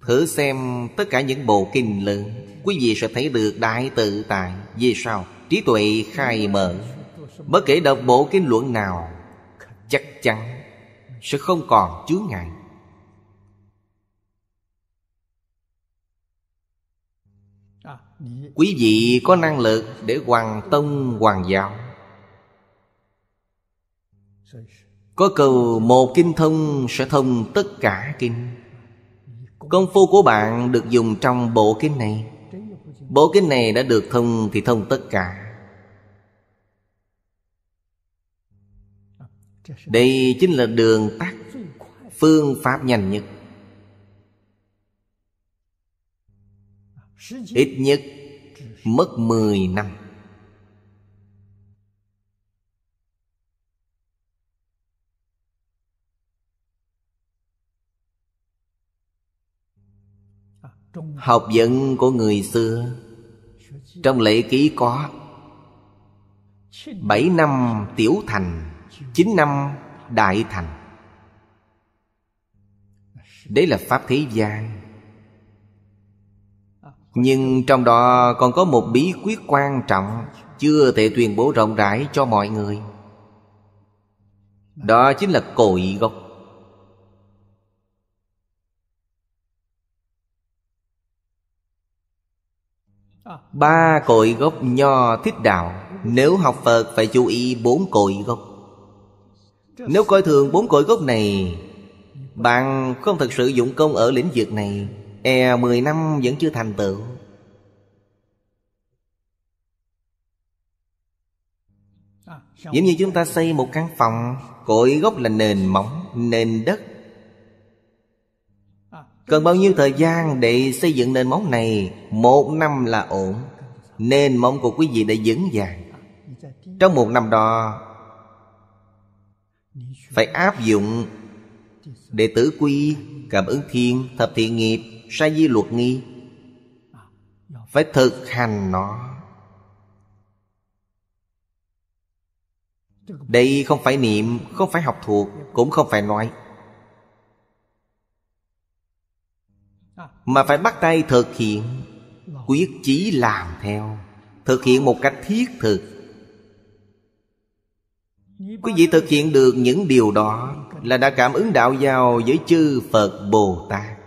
Thử xem tất cả những bộ kinh luận Quý vị sẽ thấy được đại tự tại Vì sao? Trí tuệ khai mở Bất kể đọc bộ kinh luận nào Chắc chắn Sẽ không còn chướng ngại quý vị có năng lực để hoàng tông hoàng giáo có cầu một kinh thông sẽ thông tất cả kinh Công phu của bạn được dùng trong bộ kinh này Bộ kinh này đã được thông thì thông tất cả Đây chính là đường tắt Phương pháp nhanh nhất Ít nhất mất 10 năm Học vấn của người xưa Trong lễ ký có bảy năm tiểu thành chín năm đại thành Đấy là Pháp thế gian nhưng trong đó còn có một bí quyết quan trọng Chưa thể tuyên bố rộng rãi cho mọi người Đó chính là cội gốc Ba cội gốc nho thích đạo Nếu học Phật phải chú ý bốn cội gốc Nếu coi thường bốn cội gốc này Bạn không thật sự dụng công ở lĩnh vực này e mười năm vẫn chưa thành tựu Giống như chúng ta xây một căn phòng Cội gốc là nền móng nền đất Cần bao nhiêu thời gian để xây dựng nền móng này Một năm là ổn Nền móng của quý vị đã vững vàng Trong một năm đó Phải áp dụng Đệ tử quy Cảm ứng thiên, thập thiện nghiệp sai di luật nghi phải thực hành nó đây không phải niệm không phải học thuộc cũng không phải nói mà phải bắt tay thực hiện quyết chí làm theo thực hiện một cách thiết thực quý vị thực hiện được những điều đó là đã cảm ứng đạo giao với chư phật bồ tát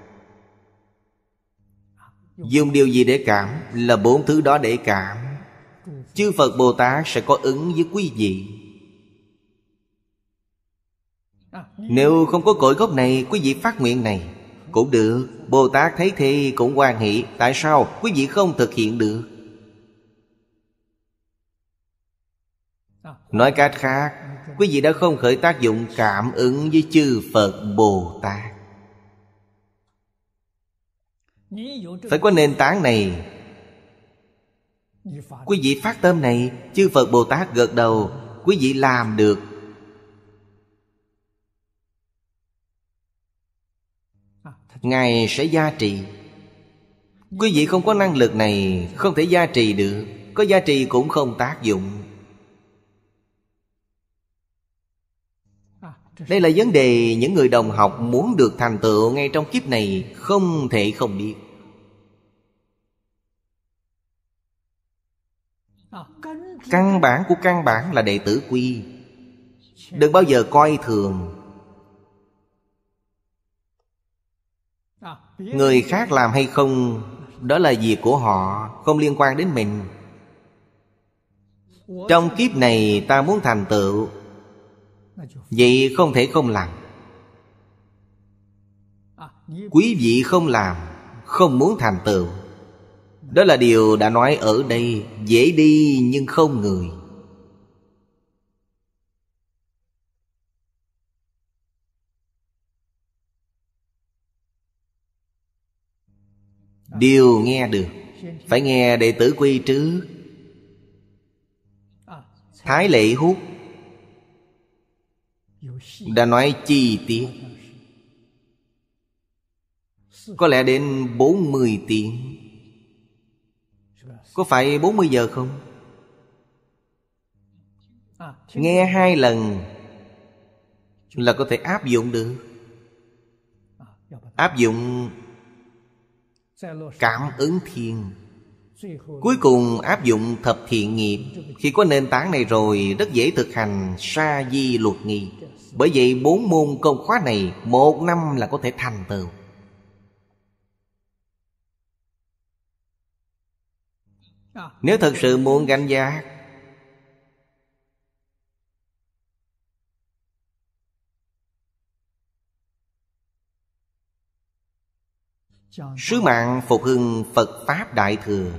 Dùng điều gì để cảm Là bốn thứ đó để cảm Chư Phật Bồ Tát sẽ có ứng với quý vị Nếu không có cội gốc này Quý vị phát nguyện này Cũng được Bồ Tát thấy thì cũng hoan hỷ Tại sao quý vị không thực hiện được Nói cách khác Quý vị đã không khởi tác dụng cảm ứng với chư Phật Bồ Tát phải có nền tảng này quý vị phát tâm này chư phật bồ tát gật đầu quý vị làm được à, ngài sẽ gia trì quý vị không có năng lực này không thể gia trì được có gia trì cũng không tác dụng đây là vấn đề những người đồng học muốn được thành tựu ngay trong kiếp này không thể không biết căn bản của căn bản là đệ tử quy đừng bao giờ coi thường người khác làm hay không đó là việc của họ không liên quan đến mình trong kiếp này ta muốn thành tựu Vậy không thể không làm Quý vị không làm Không muốn thành tựu Đó là điều đã nói ở đây Dễ đi nhưng không người Điều nghe được Phải nghe đệ tử quy trước Thái lệ hút đã nói chi tiết có lẽ đến 40 tiếng Có phải 40 giờ không? À, Nghe hai lần Là có thể áp dụng được à, Áp dụng Cảm ứng thiền Cuối cùng áp dụng thập thiện nghiệp Khi có nền tảng này rồi Rất dễ thực hành sa di luật nghi Bởi vậy bốn môn công khóa này Một năm là có thể thành tựu Nếu thật sự muốn gánh giác Sứ mạng phục hưng Phật Pháp Đại Thừa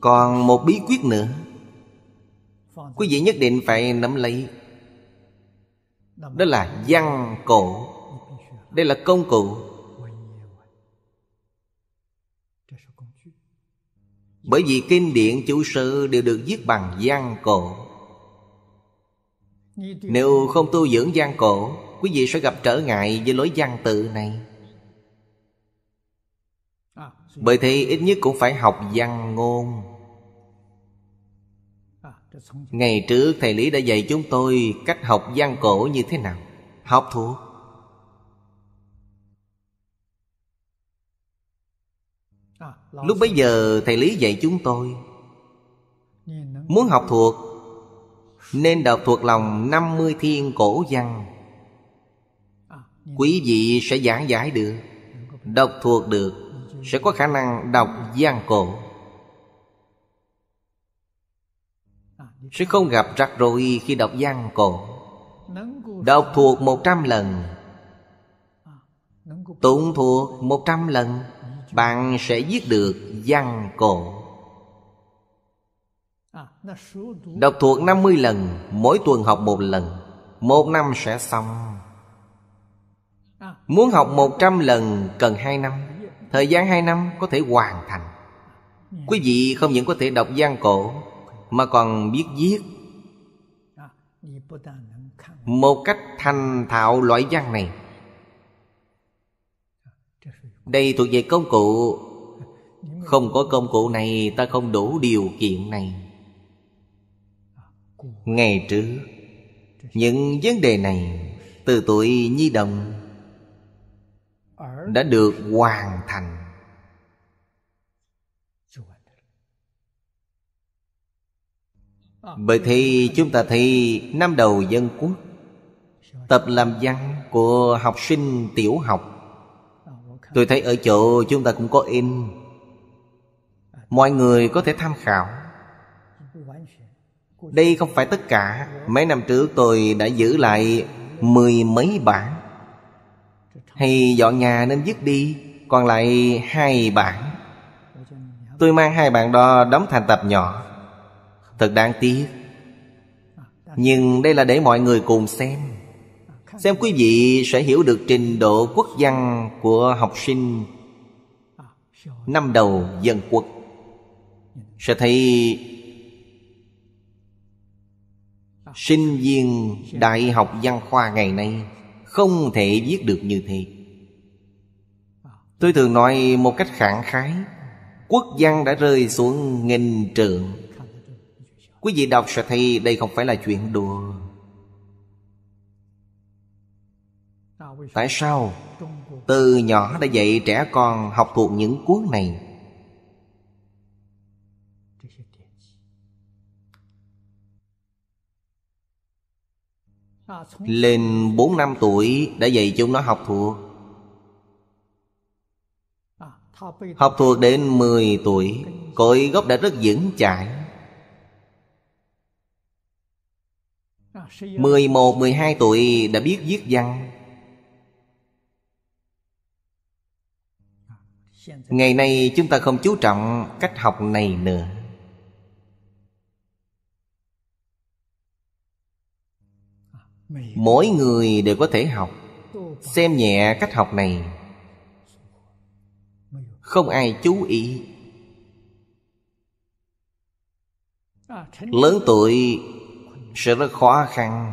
còn một bí quyết nữa quý vị nhất định phải nắm lấy đó là văn cổ đây là công cụ bởi vì kinh điển chủ sự đều được viết bằng văn cổ nếu không tu dưỡng văn cổ Quý vị sẽ gặp trở ngại với lối văn tự này bởi thế ít nhất cũng phải học văn ngôn Ngày trước thầy Lý đã dạy chúng tôi cách học văn cổ như thế nào Học thuộc Lúc bấy giờ thầy Lý dạy chúng tôi Muốn học thuộc Nên đọc thuộc lòng 50 thiên cổ văn Quý vị sẽ giảng giải được Đọc thuộc được sẽ có khả năng đọc gian cổ sẽ không gặp rắc rối khi đọc gian cổ đọc thuộc một trăm lần tụng thuộc một trăm lần bạn sẽ viết được gian cổ Đọc thuộc năm mươi lần Mỗi tuần học một lần Một năm sẽ xong Muốn học một trăm lần cần hai năm Thời gian hai năm có thể hoàn thành Quý vị không những có thể đọc văn cổ Mà còn biết viết Một cách thành thạo loại văn này Đây thuộc về công cụ Không có công cụ này ta không đủ điều kiện này Ngày trước Những vấn đề này Từ tuổi nhi đồng đã được hoàn thành bởi thì chúng ta thấy năm đầu dân quốc Tập làm văn của học sinh tiểu học Tôi thấy ở chỗ chúng ta cũng có in Mọi người có thể tham khảo Đây không phải tất cả Mấy năm trước tôi đã giữ lại mười mấy bản hay dọn nhà nên dứt đi còn lại hai bản tôi mang hai bản đó đóng thành tập nhỏ thật đáng tiếc nhưng đây là để mọi người cùng xem xem quý vị sẽ hiểu được trình độ quốc văn của học sinh năm đầu dân quốc sẽ thấy sinh viên đại học văn khoa ngày nay không thể viết được như thế tôi thường nói một cách khẳng khái quốc văn đã rơi xuống nghìn trượng quý vị đọc sẽ thấy đây không phải là chuyện đùa tại sao từ nhỏ đã dạy trẻ con học thuộc những cuốn này À, Lên 4 năm tuổi đã dạy chúng nó học thuộc à, Học thuộc đến 10 tuổi Cội gốc đã rất vững chãi 11, à, 12 tuổi đã biết viết văn Ngày nay chúng ta không chú trọng cách học này nữa mỗi người đều có thể học xem nhẹ cách học này không ai chú ý lớn tuổi sẽ rất khó khăn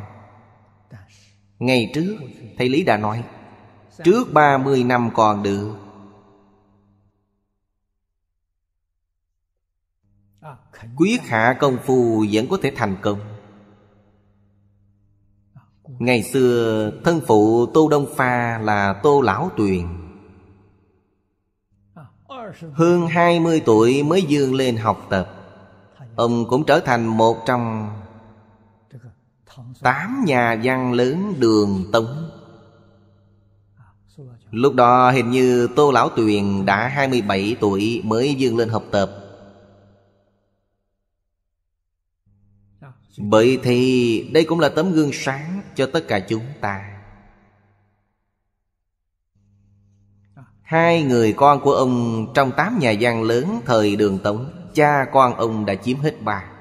ngày trước thầy lý đã nói trước ba mươi năm còn được quyết hạ công phu vẫn có thể thành công Ngày xưa thân phụ Tô Đông Pha là Tô Lão Tuyền Hơn 20 tuổi mới dương lên học tập Ông cũng trở thành một trong Tám nhà văn lớn đường Tống Lúc đó hình như Tô Lão Tuyền đã 27 tuổi mới dương lên học tập Bởi thì đây cũng là tấm gương sáng cho tất cả chúng ta Hai người con của ông trong tám nhà gian lớn thời đường Tống Cha con ông đã chiếm hết ba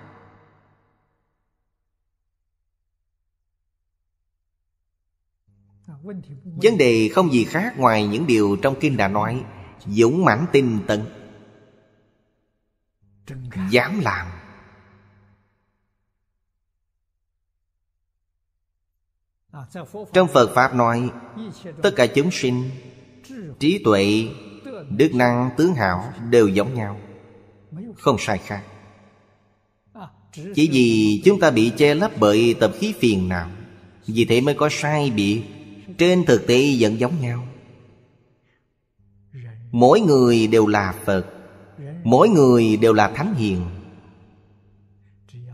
Vấn đề không gì khác ngoài những điều trong kinh đã nói Dũng mãnh tinh tấn Dám làm trong phật pháp nói tất cả chúng sinh trí tuệ đức năng tướng hảo đều giống nhau không sai khác chỉ vì chúng ta bị che lấp bởi tập khí phiền não vì thế mới có sai biệt trên thực tế vẫn giống nhau mỗi người đều là phật mỗi người đều là thánh hiền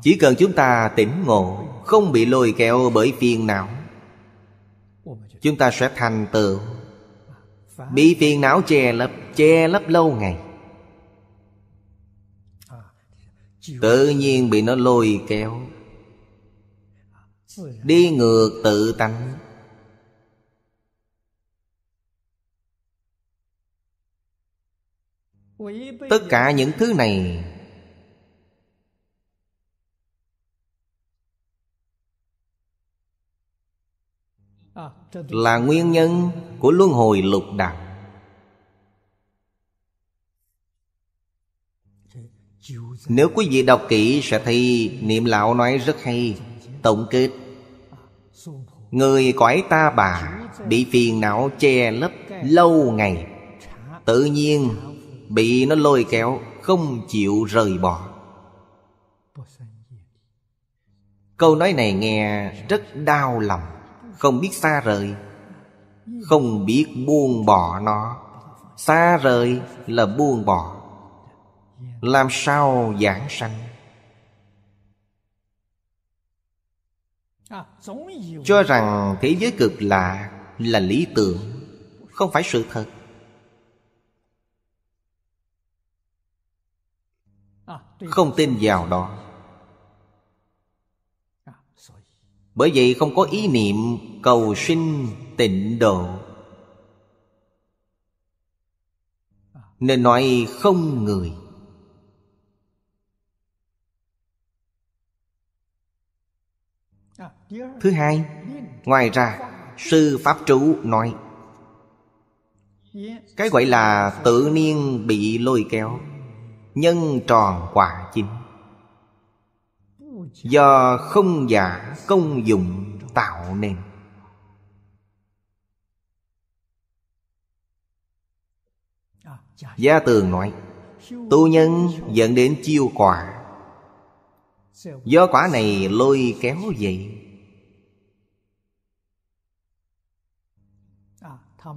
chỉ cần chúng ta tỉnh ngộ không bị lôi kéo bởi phiền não Chúng ta sẽ thành tựu Bị phiền não che lấp Che lấp lâu ngày Tự nhiên bị nó lôi kéo Đi ngược tự tánh Tất cả những thứ này là nguyên nhân của luân hồi lục đạo nếu quý vị đọc kỹ sẽ thấy niệm lão nói rất hay tổng kết người cõi ta bà bị phiền não che lấp lâu ngày tự nhiên bị nó lôi kéo không chịu rời bỏ câu nói này nghe rất đau lòng không biết xa rời không biết buông bỏ nó xa rời là buông bỏ làm sao giảng sanh cho rằng thế giới cực lạ là lý tưởng không phải sự thật không tin vào đó Bởi vậy không có ý niệm cầu sinh tịnh độ Nên nói không người Thứ hai Ngoài ra Sư Pháp Trú nói Cái gọi là tự niên bị lôi kéo Nhân tròn quả chính do không giả công dụng tạo nên gia tường nói tu nhân dẫn đến chiêu quả do quả này lôi kéo vậy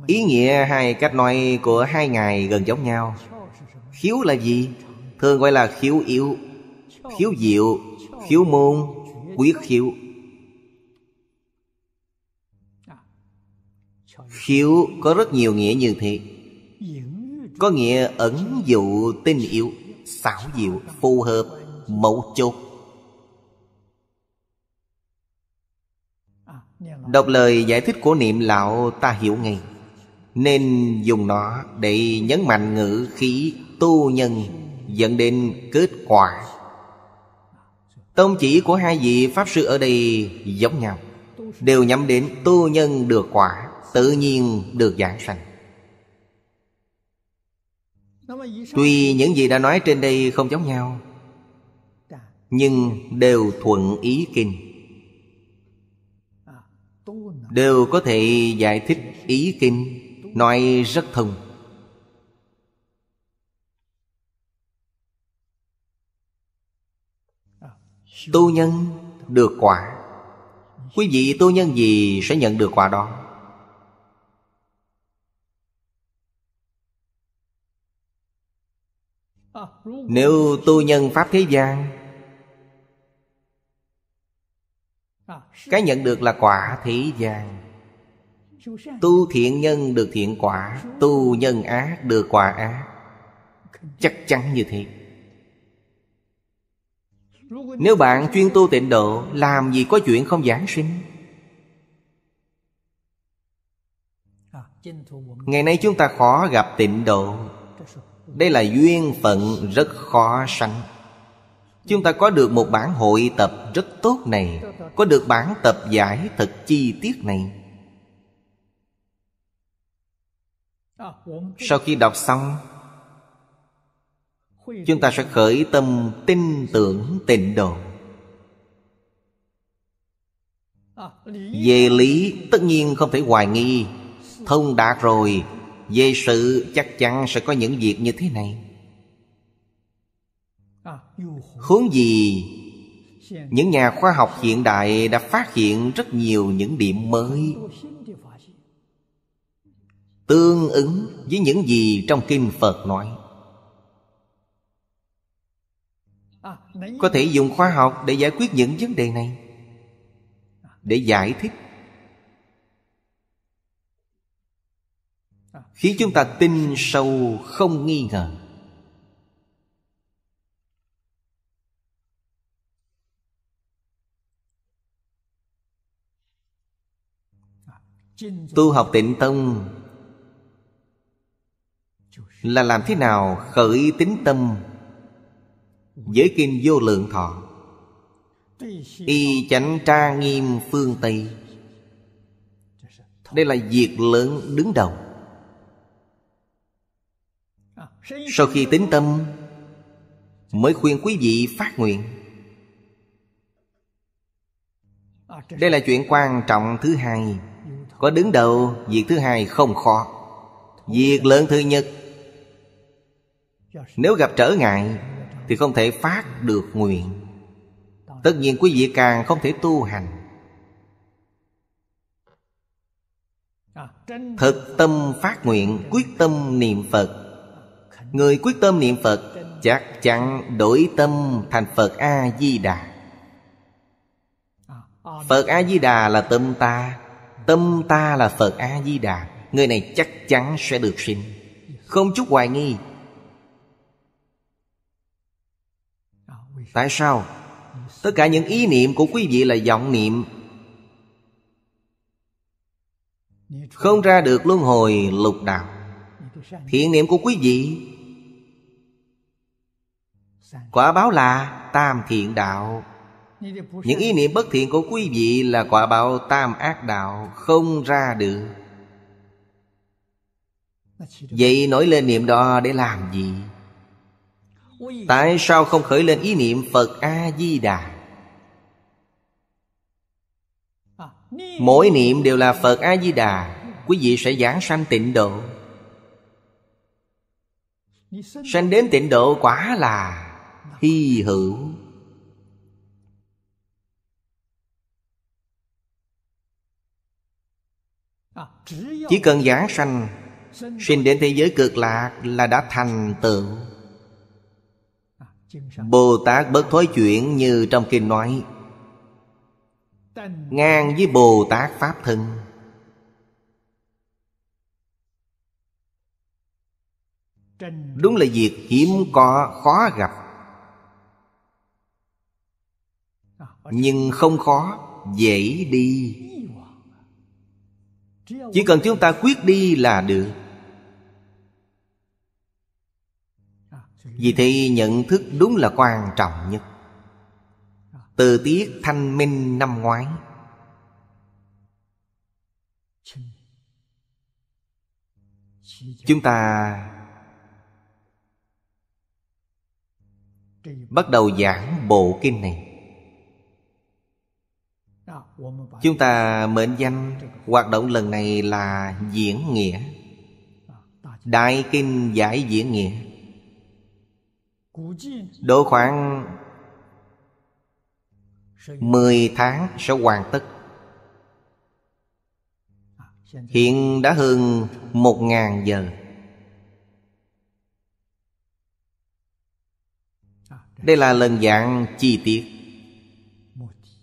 ý nghĩa hai cách nói của hai ngài gần giống nhau khiếu là gì thường gọi là khiếu yếu khiếu diệu khiếu môn quyết khiếu khiếu có rất nhiều nghĩa như thế có nghĩa ẩn dụ tinh yếu xảo diệu phù hợp mẫu chốt đọc lời giải thích của niệm lão ta hiểu ngay nên dùng nó để nhấn mạnh ngữ khí tu nhân dẫn đến kết quả Tông chỉ của hai vị Pháp sư ở đây giống nhau Đều nhắm đến tu nhân được quả Tự nhiên được giảng sanh Tuy những gì đã nói trên đây không giống nhau Nhưng đều thuận ý kinh Đều có thể giải thích ý kinh Nói rất thông Tu nhân được quả Quý vị tu nhân gì sẽ nhận được quả đó Nếu tu nhân Pháp thế gian Cái nhận được là quả thế gian Tu thiện nhân được thiện quả Tu nhân ác được quả ác Chắc chắn như thế nếu bạn chuyên tu tịnh độ Làm gì có chuyện không giảng sinh Ngày nay chúng ta khó gặp tịnh độ Đây là duyên phận rất khó sanh Chúng ta có được một bản hội tập rất tốt này Có được bản tập giải thật chi tiết này Sau khi đọc xong chúng ta sẽ khởi tâm tin tưởng tịnh độ về lý tất nhiên không thể hoài nghi thông đạt rồi về sự chắc chắn sẽ có những việc như thế này huống gì những nhà khoa học hiện đại đã phát hiện rất nhiều những điểm mới tương ứng với những gì trong kinh phật nói À, có thể dùng khoa học để giải quyết những vấn đề này để giải thích à. khiến chúng ta tin sâu không nghi ngờ tu học tịnh tông là làm thế nào khởi tính tâm Giới kinh vô lượng thọ Y chánh tra nghiêm phương Tây Đây là việc lớn đứng đầu Sau khi tính tâm Mới khuyên quý vị phát nguyện Đây là chuyện quan trọng thứ hai Có đứng đầu Việc thứ hai không khó Việc lớn thứ nhất Nếu gặp trở ngại thì không thể phát được nguyện Tất nhiên quý vị càng không thể tu hành Thực tâm phát nguyện Quyết tâm niệm Phật Người quyết tâm niệm Phật Chắc chắn đổi tâm thành Phật A-di-đà Phật A-di-đà là tâm ta Tâm ta là Phật A-di-đà Người này chắc chắn sẽ được sinh Không chút hoài nghi Tại sao? Tất cả những ý niệm của quý vị là vọng niệm Không ra được luân hồi lục đạo Thiện niệm của quý vị Quả báo là tam thiện đạo Những ý niệm bất thiện của quý vị là quả báo tam ác đạo Không ra được Vậy nổi lên niệm đó để làm gì? Tại sao không khởi lên ý niệm Phật A-di-đà à, Mỗi niệm đều là Phật A-di-đà Quý vị sẽ giảng sanh tịnh độ Sanh đến tịnh độ quả là Hy hữu à, Chỉ cần giảng sanh Sinh đến thế giới cực lạc là đã thành tựu Bồ Tát bất thối chuyển như trong kinh nói Ngang với Bồ Tát Pháp Thân Đúng là việc hiếm có khó gặp à, Nhưng không khó Dễ đi Chỉ cần chúng ta quyết đi là được Vì thế nhận thức đúng là quan trọng nhất Từ tiết thanh minh năm ngoái Chúng ta Bắt đầu giảng bộ kinh này Chúng ta mệnh danh hoạt động lần này là diễn nghĩa Đại Kinh Giải Diễn Nghĩa Độ khoảng mười tháng sẽ hoàn tất Hiện đã hơn một ngàn giờ Đây là lần dạng chi tiết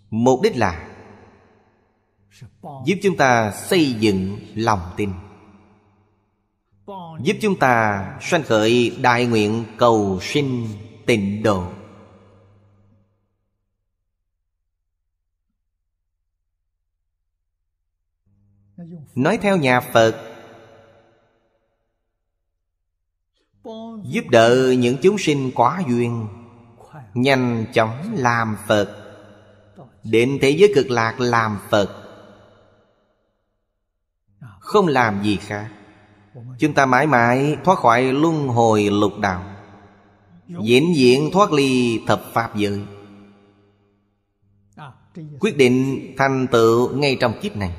Mục đích là Giúp chúng ta xây dựng lòng tin Giúp chúng ta sanh khởi đại nguyện cầu sinh tịnh độ Nói theo nhà Phật Giúp đỡ những chúng sinh quá duyên Nhanh chóng làm Phật Đến thế giới cực lạc làm Phật Không làm gì khác Chúng ta mãi mãi thoát khỏi luân hồi lục đạo Diễn diện thoát ly thập pháp giới Quyết định thành tựu ngay trong kiếp này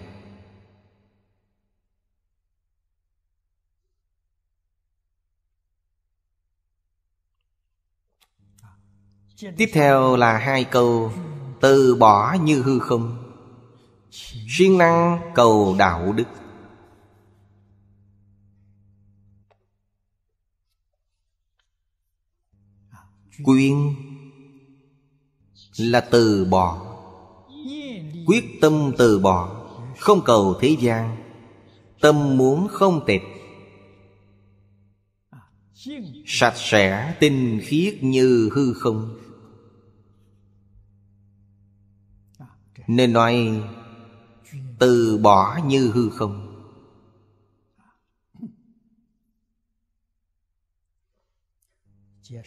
Tiếp theo là hai câu Từ bỏ như hư không siêng năng cầu đạo đức Quyên Là từ bỏ Quyết tâm từ bỏ Không cầu thế gian Tâm muốn không tịch Sạch sẽ tinh khiết như hư không Nên nói Từ bỏ như hư không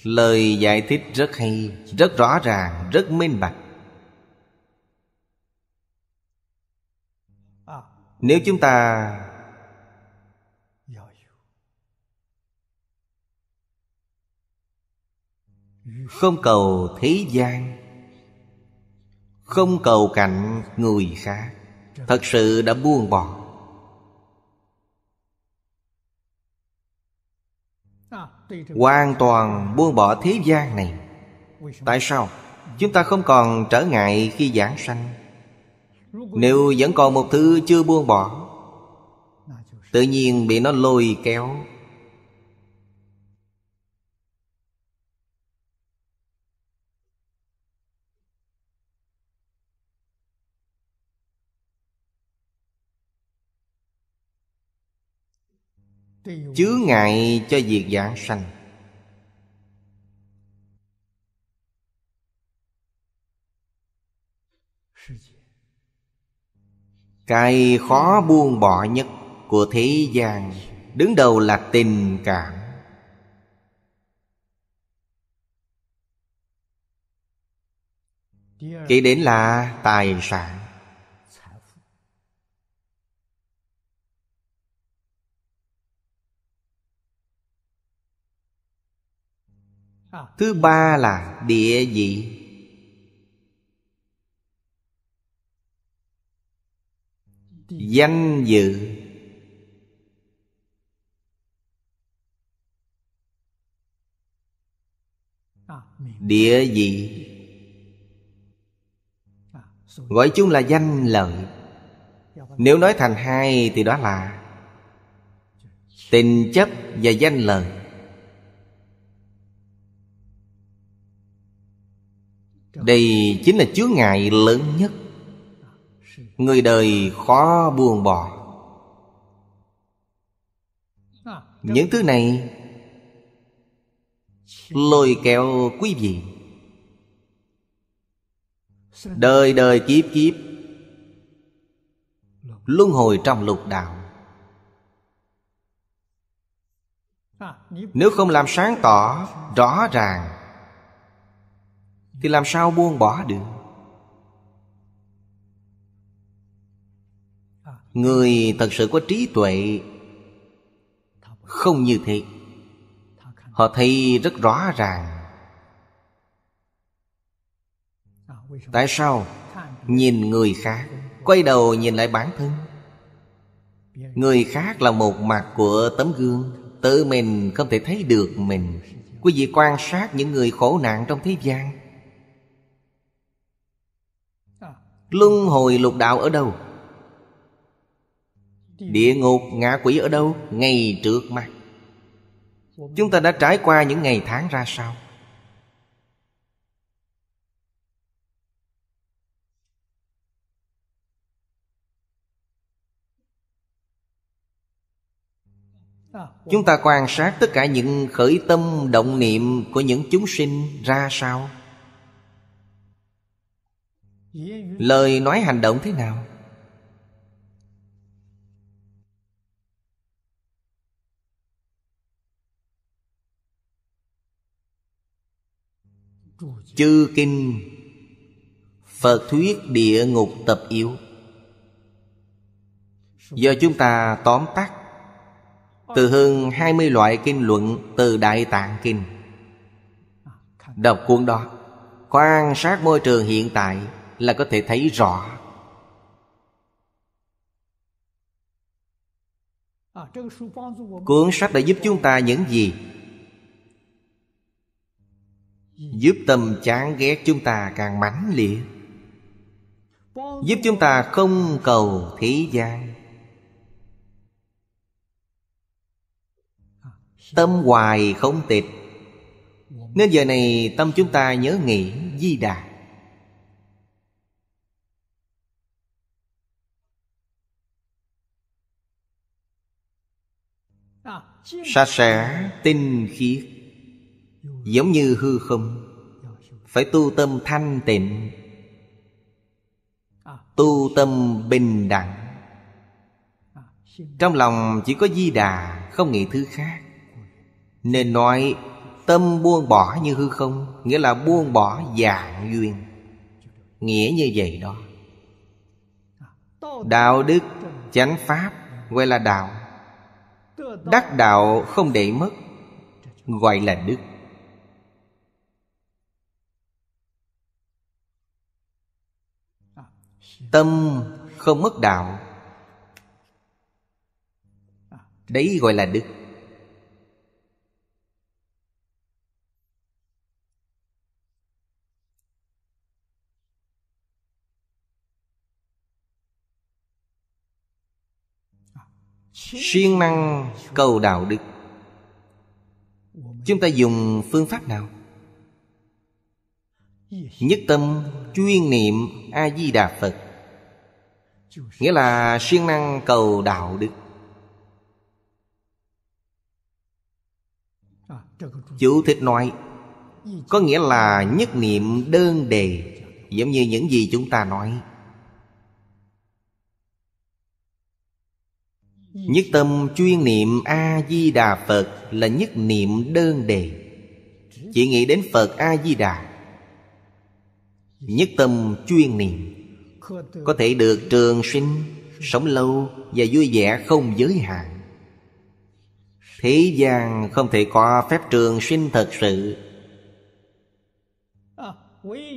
lời giải thích rất hay rất rõ ràng rất minh bạch nếu chúng ta không cầu thế gian không cầu cạnh người khác thật sự đã buông bỏ hoàn toàn buông bỏ thế gian này tại sao chúng ta không còn trở ngại khi giảng sanh nếu vẫn còn một thứ chưa buông bỏ tự nhiên bị nó lôi kéo chứa ngại cho việc giảng sanh cái khó buông bỏ nhất của thế gian đứng đầu là tình cảm kế đến là tài sản Ờ. Thứ ba là địa vị Danh dự ờ, Địa vị ờ, Gọi chung là danh lợi dạ vâng. Nếu nói thành hai thì đó là Tình chấp và danh lợi đây chính là chướng ngại lớn nhất người đời khó buông bỏ những thứ này lôi kéo quý vị đời đời kiếp kiếp luân hồi trong lục đạo nếu không làm sáng tỏ rõ ràng thì làm sao buông bỏ được người thật sự có trí tuệ không như thế họ thấy rất rõ ràng tại sao nhìn người khác quay đầu nhìn lại bản thân người khác là một mặt của tấm gương tự mình không thể thấy được mình quý vị quan sát những người khổ nạn trong thế gian Luân hồi lục đạo ở đâu Địa ngục ngã quỷ ở đâu Ngay trước mắt Chúng ta đã trải qua những ngày tháng ra sao Chúng ta quan sát tất cả những khởi tâm động niệm của những chúng sinh ra sao lời nói hành động thế nào chư kinh phật thuyết địa ngục tập yếu do chúng ta tóm tắt từ hơn 20 loại kinh luận từ Đại Tạng Kinh Đọc cuốn đó Quan sát môi trường hiện tại là có thể thấy rõ cuốn sách đã giúp chúng ta những gì giúp tâm chán ghét chúng ta càng mãnh liệt giúp chúng ta không cầu thế gian tâm hoài không tịch nên giờ này tâm chúng ta nhớ nghĩ di đà sạch sẽ tinh khiết giống như hư không phải tu tâm thanh tịnh tu tâm bình đẳng trong lòng chỉ có di đà không nghĩ thứ khác nên nói tâm buông bỏ như hư không nghĩa là buông bỏ dạng duyên nghĩa như vậy đó đạo đức chánh pháp gọi là đạo đắc đạo không để mất gọi là đức tâm không mất đạo đấy gọi là đức siêng năng cầu đạo đức chúng ta dùng phương pháp nào nhất tâm chuyên niệm a di đà phật nghĩa là siêng năng cầu đạo đức chủ thích nói có nghĩa là nhất niệm đơn đề giống như những gì chúng ta nói Ừ. Nhất tâm chuyên niệm A-di-đà Phật là nhất niệm đơn đề Chỉ nghĩ đến Phật A-di-đà Nhất tâm chuyên niệm Có thể được trường sinh, sống lâu và vui vẻ không giới hạn Thế gian không thể có phép trường sinh thật sự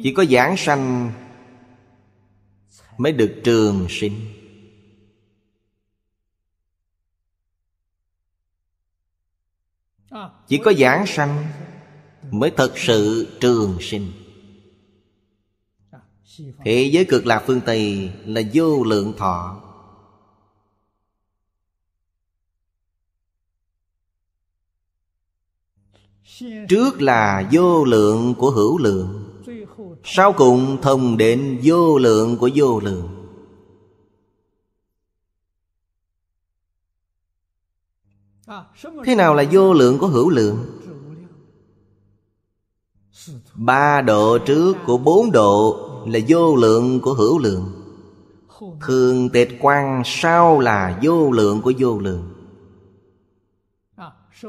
Chỉ có giảng sanh mới được trường sinh À. chỉ có giảng sanh mới thật sự trường sinh à, thế giới cực lạc phương tây là vô lượng thọ trước là vô lượng của hữu lượng sau cùng thông đến vô lượng của vô lượng thế nào là vô lượng của hữu lượng ba độ trước của bốn độ là vô lượng của hữu lượng thường tịch quan sau là vô lượng của vô lượng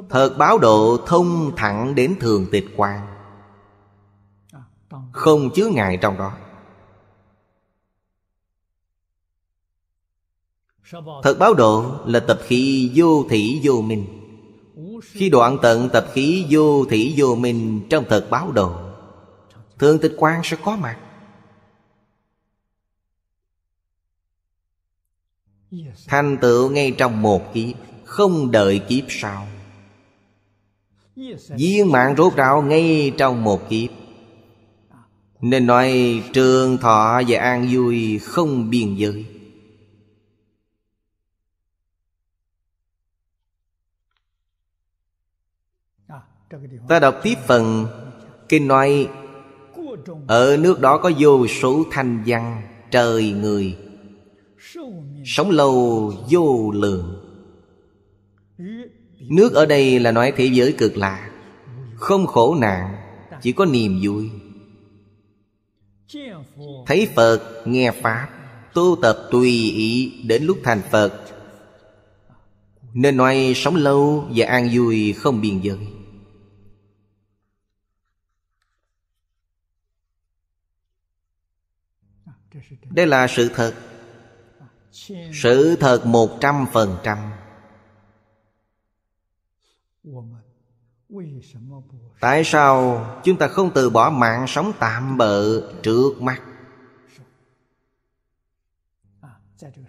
thật báo độ thông thẳng đến thường tịch quan không chứa ngại trong đó Thật báo độ là tập khí vô thủy vô minh Khi đoạn tận tập khí vô thủy vô minh Trong thật báo độ Thường tịch quan sẽ có mặt Thành tựu ngay trong một kiếp Không đợi kiếp sau Viên mạng rốt ráo ngay trong một kiếp Nên nói trường thọ và an vui không biên giới Ta đọc tiếp phần Kinh nói Ở nước đó có vô số thanh văn Trời người Sống lâu vô lượng Nước ở đây là nói thế giới cực lạ Không khổ nạn Chỉ có niềm vui Thấy Phật nghe Pháp Tu tập tùy ý đến lúc thành Phật Nên nói sống lâu và an vui không biên giới Đây là sự thật Sự thật một trăm phần trăm Tại sao chúng ta không từ bỏ mạng sống tạm bợ trước mắt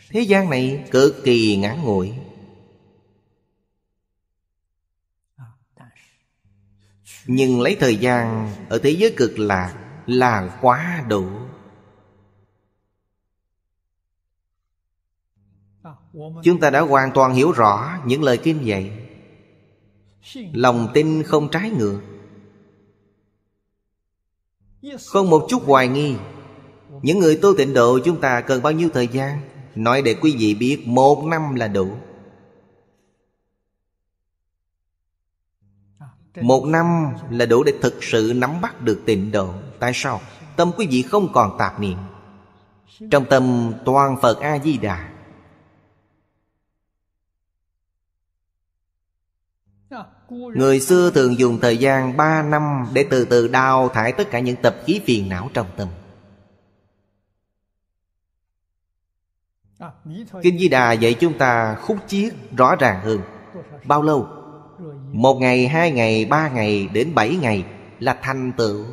Thế gian này cực kỳ ngắn ngủi Nhưng lấy thời gian ở thế giới cực lạc là quá đủ chúng ta đã hoàn toàn hiểu rõ những lời kinh dạy lòng tin không trái ngược không một chút hoài nghi những người tu tịnh độ chúng ta cần bao nhiêu thời gian nói để quý vị biết một năm là đủ một năm là đủ để thực sự nắm bắt được tịnh độ tại sao tâm quý vị không còn tạp niệm trong tâm toàn phật a di đà Người xưa thường dùng thời gian 3 năm Để từ từ đào thải tất cả những tập khí phiền não trong tâm Kinh Di Đà dạy chúng ta khúc chiết rõ ràng hơn Bao lâu? Một ngày, hai ngày, ba ngày đến bảy ngày Là thành tựu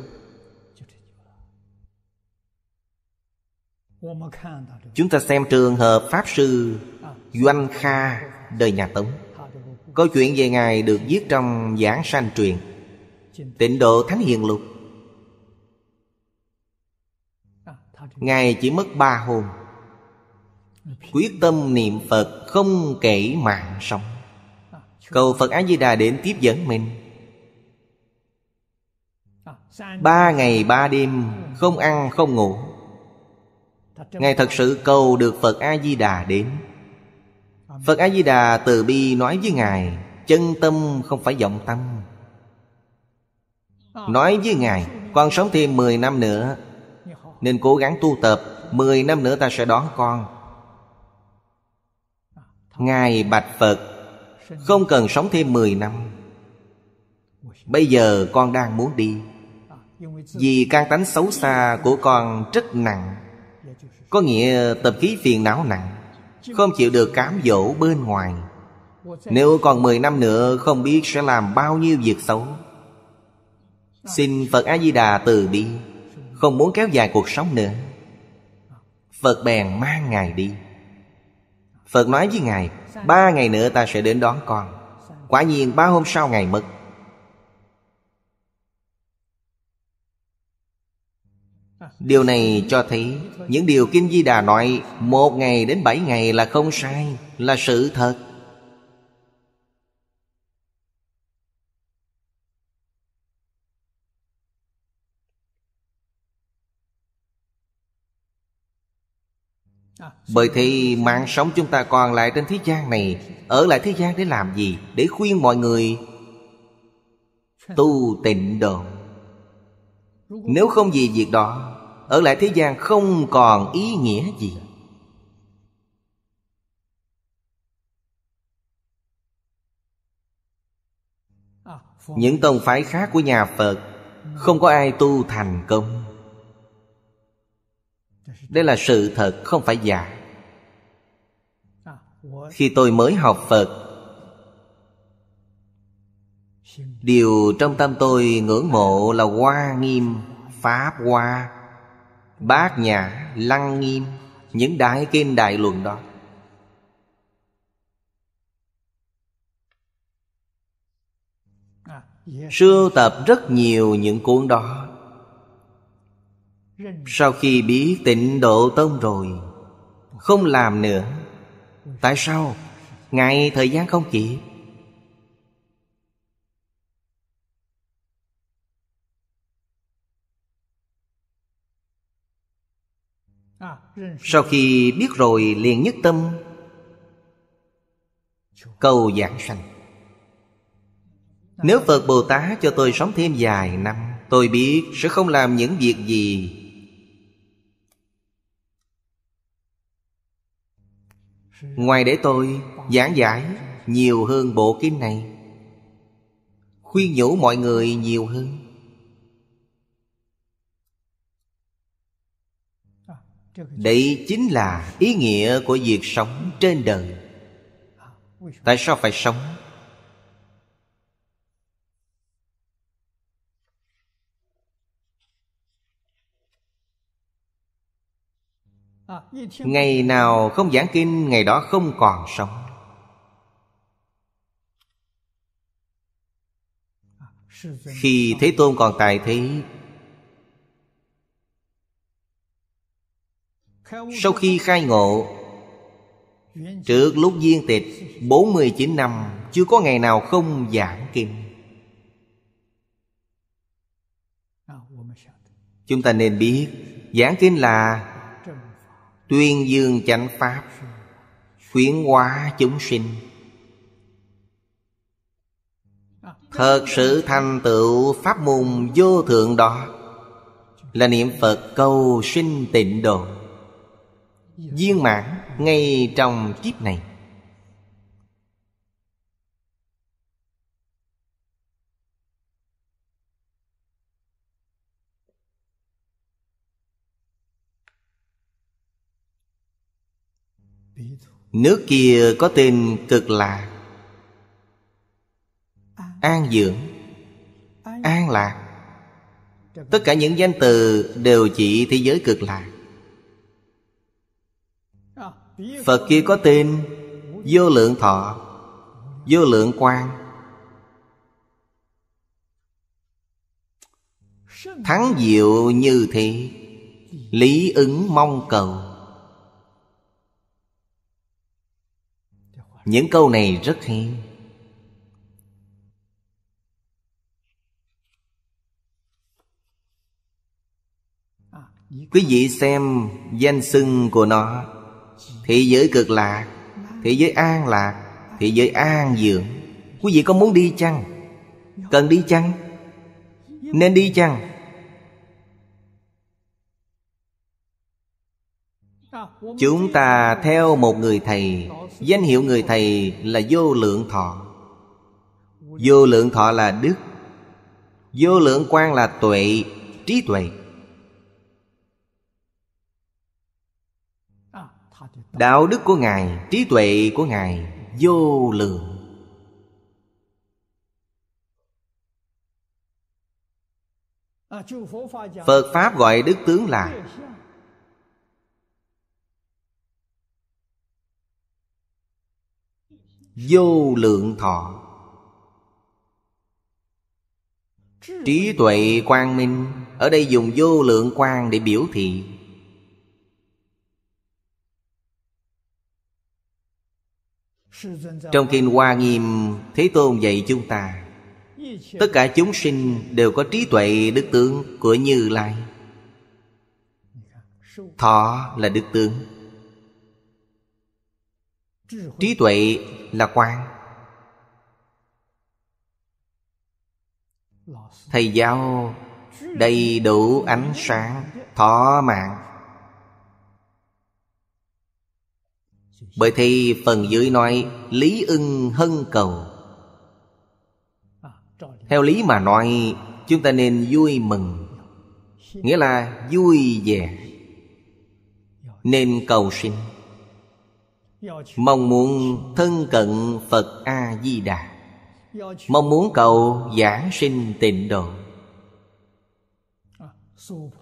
Chúng ta xem trường hợp Pháp Sư Doanh Kha đời nhà Tống Câu chuyện về Ngài được viết trong giảng sanh truyền Tịnh độ Thánh Hiền Lục Ngài chỉ mất ba hôm Quyết tâm niệm Phật không kể mạng sống Cầu Phật A-di-đà đến tiếp dẫn mình Ba ngày ba đêm Không ăn không ngủ Ngài thật sự cầu được Phật A-di-đà đến Phật A-di-đà từ bi nói với Ngài Chân tâm không phải vọng tâm Nói với Ngài Con sống thêm 10 năm nữa Nên cố gắng tu tập 10 năm nữa ta sẽ đón con Ngài Bạch Phật Không cần sống thêm 10 năm Bây giờ con đang muốn đi Vì can tánh xấu xa của con rất nặng Có nghĩa tập khí phiền não nặng không chịu được cám dỗ bên ngoài Nếu còn 10 năm nữa Không biết sẽ làm bao nhiêu việc xấu Xin Phật A-di-đà từ bi Không muốn kéo dài cuộc sống nữa Phật bèn mang Ngài đi Phật nói với Ngài Ba ngày nữa ta sẽ đến đón con Quả nhiên ba hôm sau Ngài mất Điều này cho thấy Những điều Kim Di Đà nói Một ngày đến bảy ngày là không sai Là sự thật Bởi thì mạng sống chúng ta còn lại trên thế gian này Ở lại thế gian để làm gì Để khuyên mọi người Tu tịnh độ Nếu không vì việc đó ở lại thế gian không còn ý nghĩa gì những tông phái khác của nhà phật không có ai tu thành công đây là sự thật không phải giả khi tôi mới học phật điều trong tâm tôi ngưỡng mộ là hoa nghiêm pháp hoa Bát nhà Lăng Nghiêm Những đại kinh đại luận đó Sưu tập rất nhiều những cuốn đó Sau khi biết tịnh độ tông rồi Không làm nữa Tại sao? Ngày thời gian không kịp sau khi biết rồi liền nhất tâm cầu giảng sanh nếu phật bồ tát cho tôi sống thêm vài năm tôi biết sẽ không làm những việc gì ngoài để tôi giảng giải nhiều hơn bộ kinh này khuyên nhủ mọi người nhiều hơn Đấy chính là ý nghĩa của việc sống trên đời Tại sao phải sống? Ngày nào không giảng kinh Ngày đó không còn sống Khi Thế Tôn còn tại thế Sau khi khai ngộ Trước lúc viên tịch 49 năm Chưa có ngày nào không giảng kinh Chúng ta nên biết Giảng kinh là Tuyên dương chánh pháp Khuyến hóa chúng sinh Thật sự thành tựu pháp môn vô thượng đó Là niệm Phật câu sinh tịnh độ viên mãn ngay trong kiếp này Nước kia có tên cực lạc An dưỡng An lạc Tất cả những danh từ đều chỉ thế giới cực lạc Phật kia có tên Vô lượng thọ Vô lượng quan, Thắng diệu như thị Lý ứng mong cầu Những câu này rất hay Quý vị xem danh xưng của nó Thế giới cực lạc Thế giới an lạc Thế giới an dưỡng Quý vị có muốn đi chăng? Cần đi chăng? Nên đi chăng? Chúng ta theo một người thầy Danh hiệu người thầy là vô lượng thọ Vô lượng thọ là đức Vô lượng quan là tuệ, trí tuệ đạo đức của ngài trí tuệ của ngài vô lượng phật pháp gọi đức tướng là vô lượng thọ trí tuệ quang minh ở đây dùng vô lượng quang để biểu thị Trong Kinh Hoa Nghiêm Thế Tôn dạy chúng ta Tất cả chúng sinh đều có trí tuệ đức tướng của Như Lai Thọ là đức tướng Trí tuệ là quang Thầy giáo đầy đủ ánh sáng thọ mạng Bởi thì phần dưới nói Lý ưng hân cầu Theo lý mà nói Chúng ta nên vui mừng Nghĩa là vui vẻ Nên cầu sinh Mong muốn thân cận Phật A-di-đà Mong muốn cầu giảng sinh tịnh độ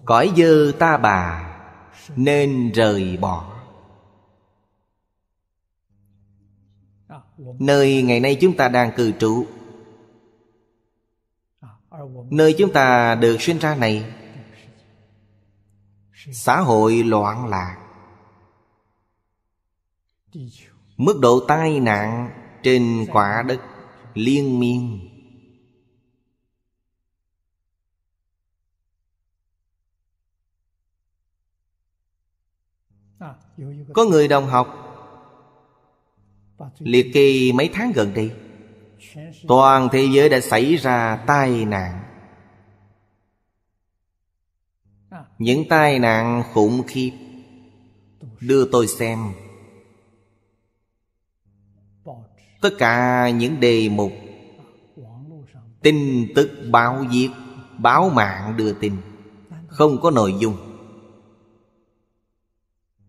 Cõi dư ta bà Nên rời bỏ Nơi ngày nay chúng ta đang cư trụ Nơi chúng ta được sinh ra này Xã hội loạn lạc Mức độ tai nạn trên quả đất liên miên Có người đồng học Liệt kỳ mấy tháng gần đây Toàn thế giới đã xảy ra tai nạn Những tai nạn khủng khiếp Đưa tôi xem Tất cả những đề mục Tin tức báo viết Báo mạng đưa tin Không có nội dung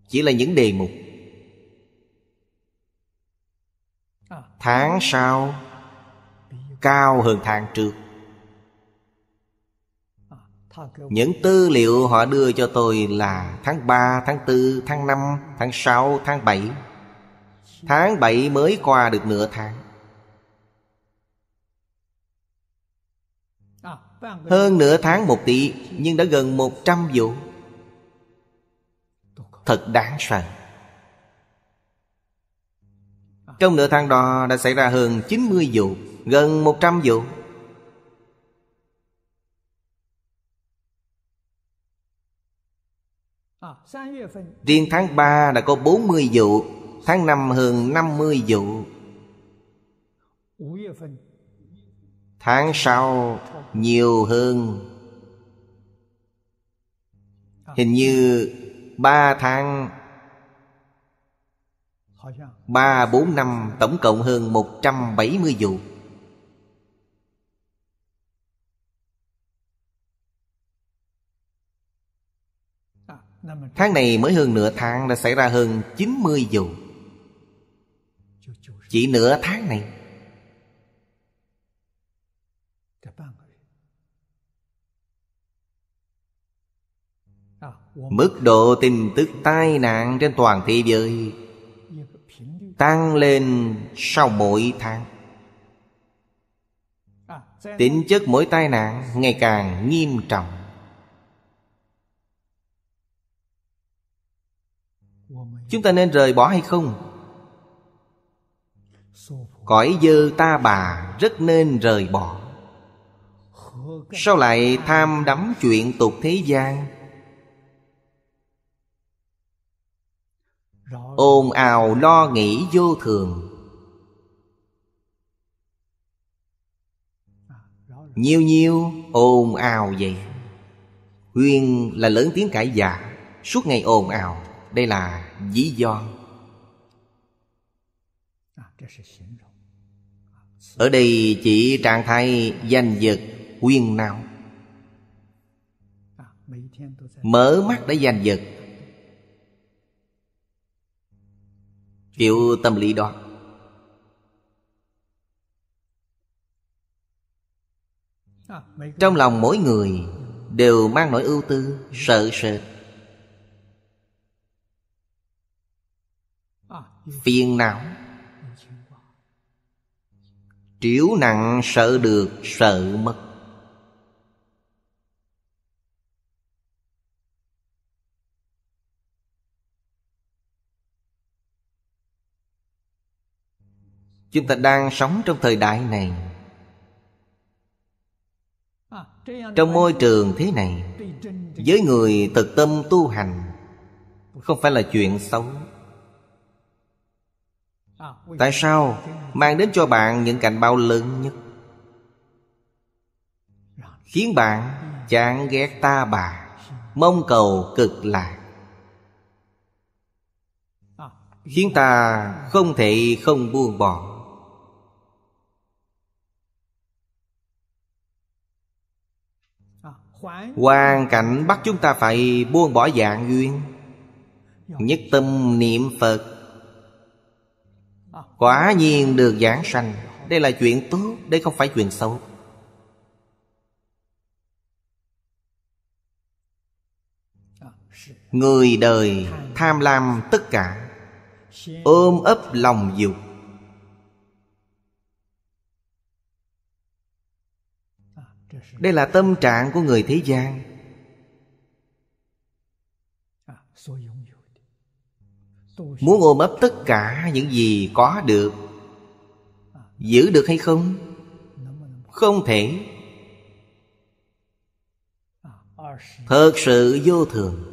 Chỉ là những đề mục Tháng sau Cao hơn tháng trước những tư liệu họ đưa cho tôi là tháng 3, tháng 4, tháng 5, tháng 6, tháng 7 Tháng 7 mới qua được nửa tháng Hơn nửa tháng một tỷ Nhưng đã gần 100 vụ Thật đáng sợ trong nửa tháng đó đã xảy ra hơn 90 vụ Gần 100 vụ Riêng tháng 3 đã có 40 vụ Tháng 5 hơn 50 vụ Tháng sau nhiều hơn Hình như 3 tháng ba bốn năm tổng cộng hơn 170 vụ Tháng này mới hơn nửa tháng đã xảy ra hơn 90 vụ Chỉ nửa tháng này Mức độ tin tức tai nạn trên toàn thế giới tăng lên sau mỗi tháng tính chất mỗi tai nạn ngày càng nghiêm trọng chúng ta nên rời bỏ hay không cõi dơ ta bà rất nên rời bỏ sao lại tham đắm chuyện tục thế gian ồn ào lo nghĩ vô thường nhiều nhiêu ồn ào vậy huyên là lớn tiếng cãi già suốt ngày ồn ào đây là dí do ở đây chỉ trạng thái danh vật huyên nào mở mắt để danh vật kiểu tâm lý đó trong lòng mỗi người đều mang nỗi ưu tư sợ sệt phiền não triểu nặng sợ được sợ mất chúng ta đang sống trong thời đại này trong môi trường thế này với người thực tâm tu hành không phải là chuyện xấu tại sao mang đến cho bạn những cảnh báo lớn nhất khiến bạn chán ghét ta bà mong cầu cực lạc khiến ta không thể không buông bỏ hoàn cảnh bắt chúng ta phải buông bỏ dạng duyên nhất tâm niệm phật quả nhiên được giảng sanh đây là chuyện tốt đây không phải chuyện xấu người đời tham lam tất cả ôm ấp lòng dục Đây là tâm trạng của người thế gian Muốn ôm ấp tất cả những gì có được Giữ được hay không? Không thể Thật sự vô thường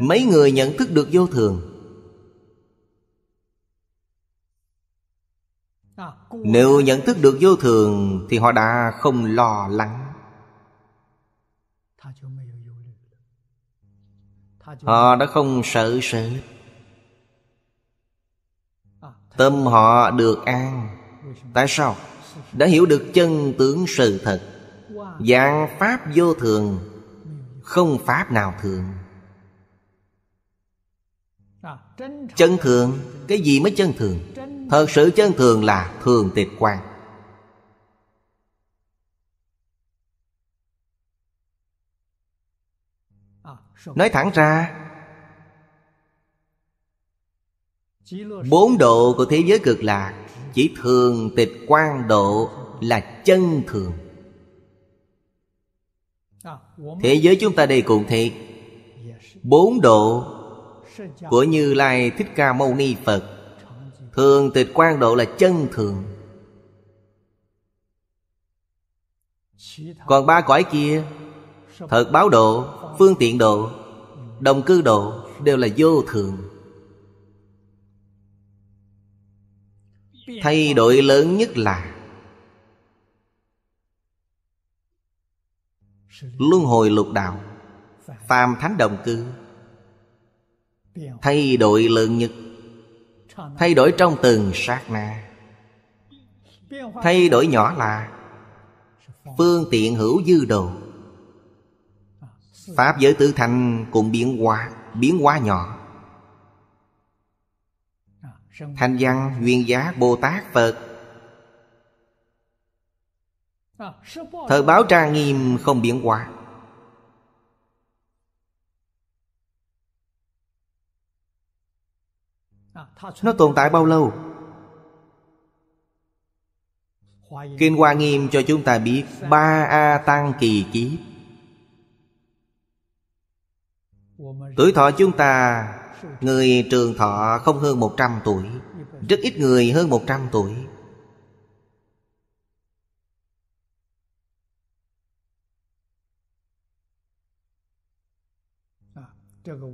Mấy người nhận thức được vô thường Nếu nhận thức được vô thường Thì họ đã không lo lắng Họ đã không sợ sự Tâm họ được an Tại sao? Đã hiểu được chân tướng sự thật Dạng pháp vô thường Không pháp nào thường Chân thường Cái gì mới chân thường Thật sự chân thường là thường tịch quan Nói thẳng ra Bốn độ của thế giới cực lạc Chỉ thường tịch quan độ là chân thường Thế giới chúng ta đây cùng thị Bốn độ Của Như Lai Thích Ca Mâu Ni Phật Thường tịch quan độ là chân thường Còn ba cõi kia Thật báo độ, phương tiện độ Đồng cư độ đều là vô thường Thay đổi lớn nhất là Luân hồi lục đạo Phàm thánh đồng cư Thay đổi lớn nhất Thay đổi trong từng sát na Thay đổi nhỏ là Phương tiện hữu dư đồ Pháp giới tứ thành cũng biến hóa Biến hóa nhỏ Thanh văn, duyên giá, Bồ Tát, Phật Thời báo trang nghiêm không biến hóa Nó tồn tại bao lâu Kinh Hoa Nghiêm cho chúng ta biết Ba A Tăng Kỳ Kiếp Tuổi thọ chúng ta Người trường thọ không hơn 100 tuổi Rất ít người hơn 100 tuổi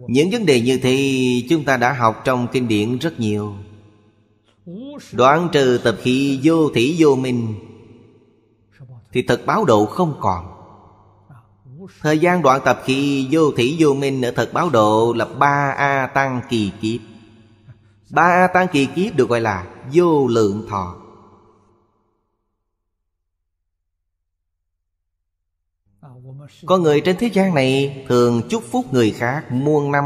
những vấn đề như thế chúng ta đã học trong kinh điển rất nhiều Đoán trừ tập khí vô thủy vô minh Thì thật báo độ không còn Thời gian đoạn tập khí vô thủy vô minh ở thật báo độ là ba A tăng kỳ kiếp Ba A tăng kỳ kiếp được gọi là vô lượng thọ có người trên thế gian này thường chúc phúc người khác muôn năm,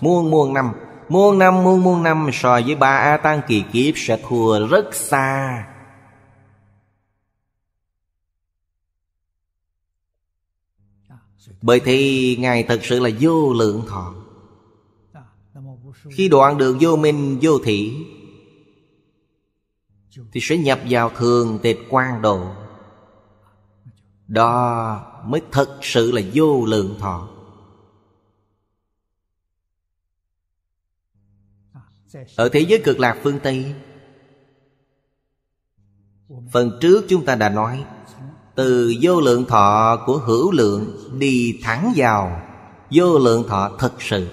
muôn muôn năm Muôn năm muôn muôn năm so với ba A Tăng kỳ kiếp sẽ thua rất xa Bởi thì Ngài thật sự là vô lượng thọ Khi đoạn đường vô minh vô thị Thì sẽ nhập vào thường tịch quan độ Đó mới thật sự là vô lượng thọ ở thế giới cực lạc phương tây phần trước chúng ta đã nói từ vô lượng thọ của hữu lượng đi thẳng vào vô lượng thọ thật sự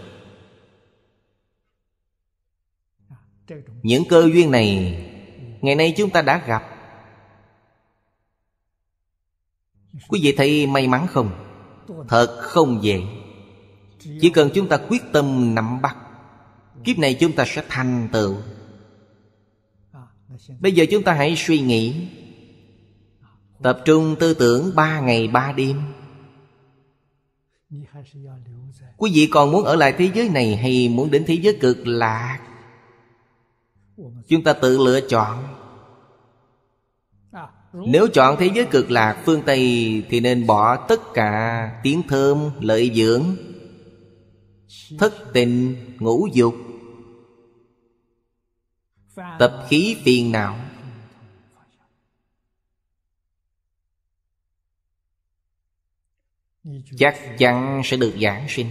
những cơ duyên này ngày nay chúng ta đã gặp Quý vị thấy may mắn không? Thật không dễ Chỉ cần chúng ta quyết tâm nắm bắt Kiếp này chúng ta sẽ thành tựu Bây giờ chúng ta hãy suy nghĩ Tập trung tư tưởng ba ngày ba đêm Quý vị còn muốn ở lại thế giới này Hay muốn đến thế giới cực lạc Chúng ta tự lựa chọn nếu chọn thế giới cực lạc phương Tây Thì nên bỏ tất cả tiếng thơm lợi dưỡng Thất tình ngũ dục Tập khí phiền não Chắc chắn sẽ được giảng sinh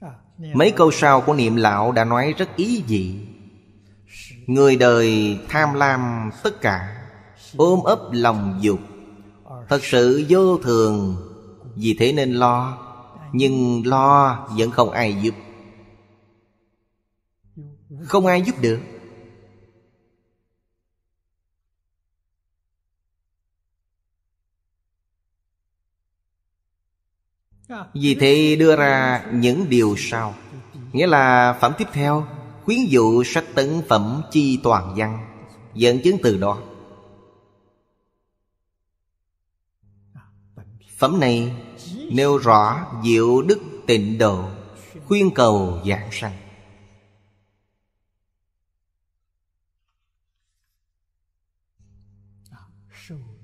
À, Mấy câu sau của niệm lão đã nói rất ý vị Người đời tham lam tất cả Ôm ấp lòng dục Thật sự vô thường Vì thế nên lo Nhưng lo vẫn không ai giúp Không ai giúp được Vì thế đưa ra những điều sau Nghĩa là phẩm tiếp theo Khuyến dụ sách tấn phẩm chi toàn văn Dẫn chứng từ đó Phẩm này nêu rõ diệu đức tịnh độ Khuyên cầu giảng sanh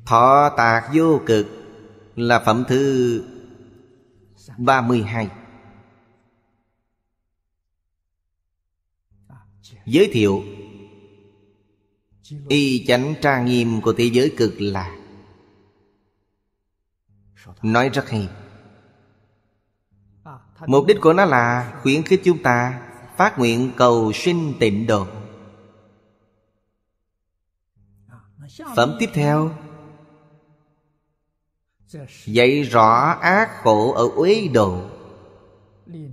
Thọ tạc vô cực Là phẩm thứ 32 Giới thiệu Y chánh tra nghiêm của thế giới cực là Nói rất hay Mục đích của nó là khuyến khích chúng ta Phát nguyện cầu sinh tịnh độ Phẩm tiếp theo dạy rõ ác khổ ở uế độ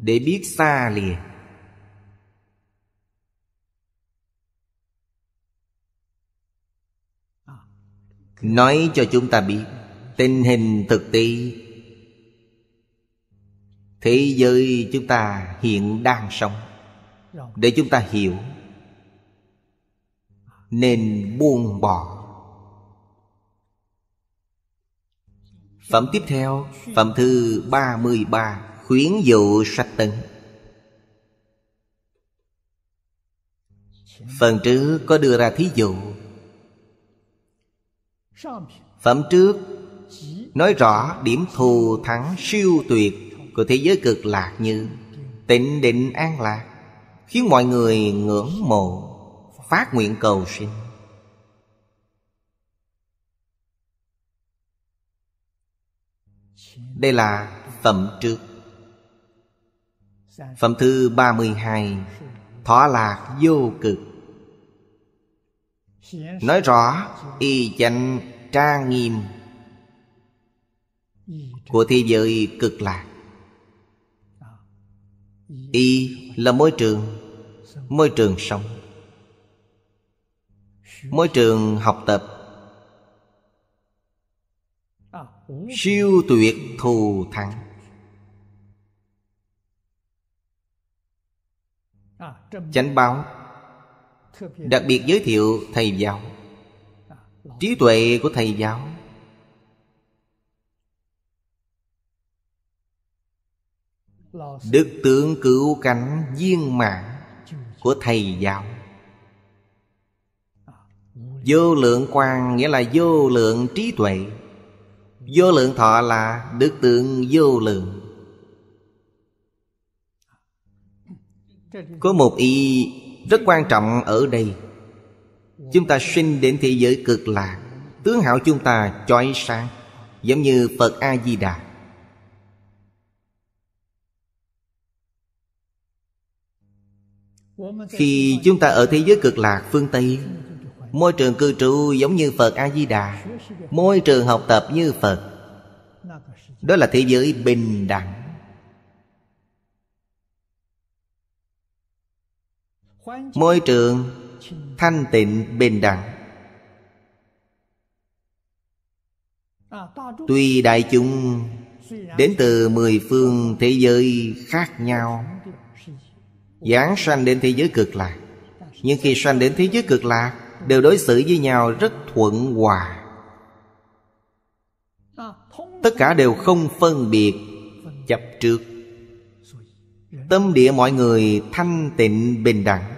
để biết xa liền nói cho chúng ta biết tình hình thực tế thế giới chúng ta hiện đang sống để chúng ta hiểu nên buông bỏ Phẩm tiếp theo Phẩm thứ 33 Khuyến dụ sách tấn Phần trước có đưa ra thí dụ Phẩm trước Nói rõ điểm thù thắng siêu tuyệt Của thế giới cực lạc như Tịnh định an lạc Khiến mọi người ngưỡng mộ Phát nguyện cầu sinh Đây là phẩm trước Phẩm thứ 32 Thọ lạc vô cực Nói rõ y danh tra nghiêm Của thế giới cực lạc Y là môi trường Môi trường sống Môi trường học tập siêu tuyệt thù thắng chánh báo đặc biệt giới thiệu thầy giáo trí tuệ của thầy giáo đức tướng cứu cánh viên mãn của thầy giáo vô lượng quang nghĩa là vô lượng trí tuệ Vô lượng thọ là đức tượng vô lượng Có một ý rất quan trọng ở đây Chúng ta sinh đến thế giới cực lạc Tướng hảo chúng ta chói sáng Giống như Phật A-di-đà Khi chúng ta ở thế giới cực lạc phương Tây Môi trường cư trú giống như Phật A-di-đà Môi trường học tập như Phật Đó là thế giới bình đẳng Môi trường thanh tịnh bình đẳng Tuy đại chúng đến từ mười phương thế giới khác nhau Giáng sanh đến thế giới cực lạc Nhưng khi sanh đến thế giới cực lạc đều đối xử với nhau rất thuận hòa tất cả đều không phân biệt chấp trước tâm địa mọi người thanh tịnh bình đẳng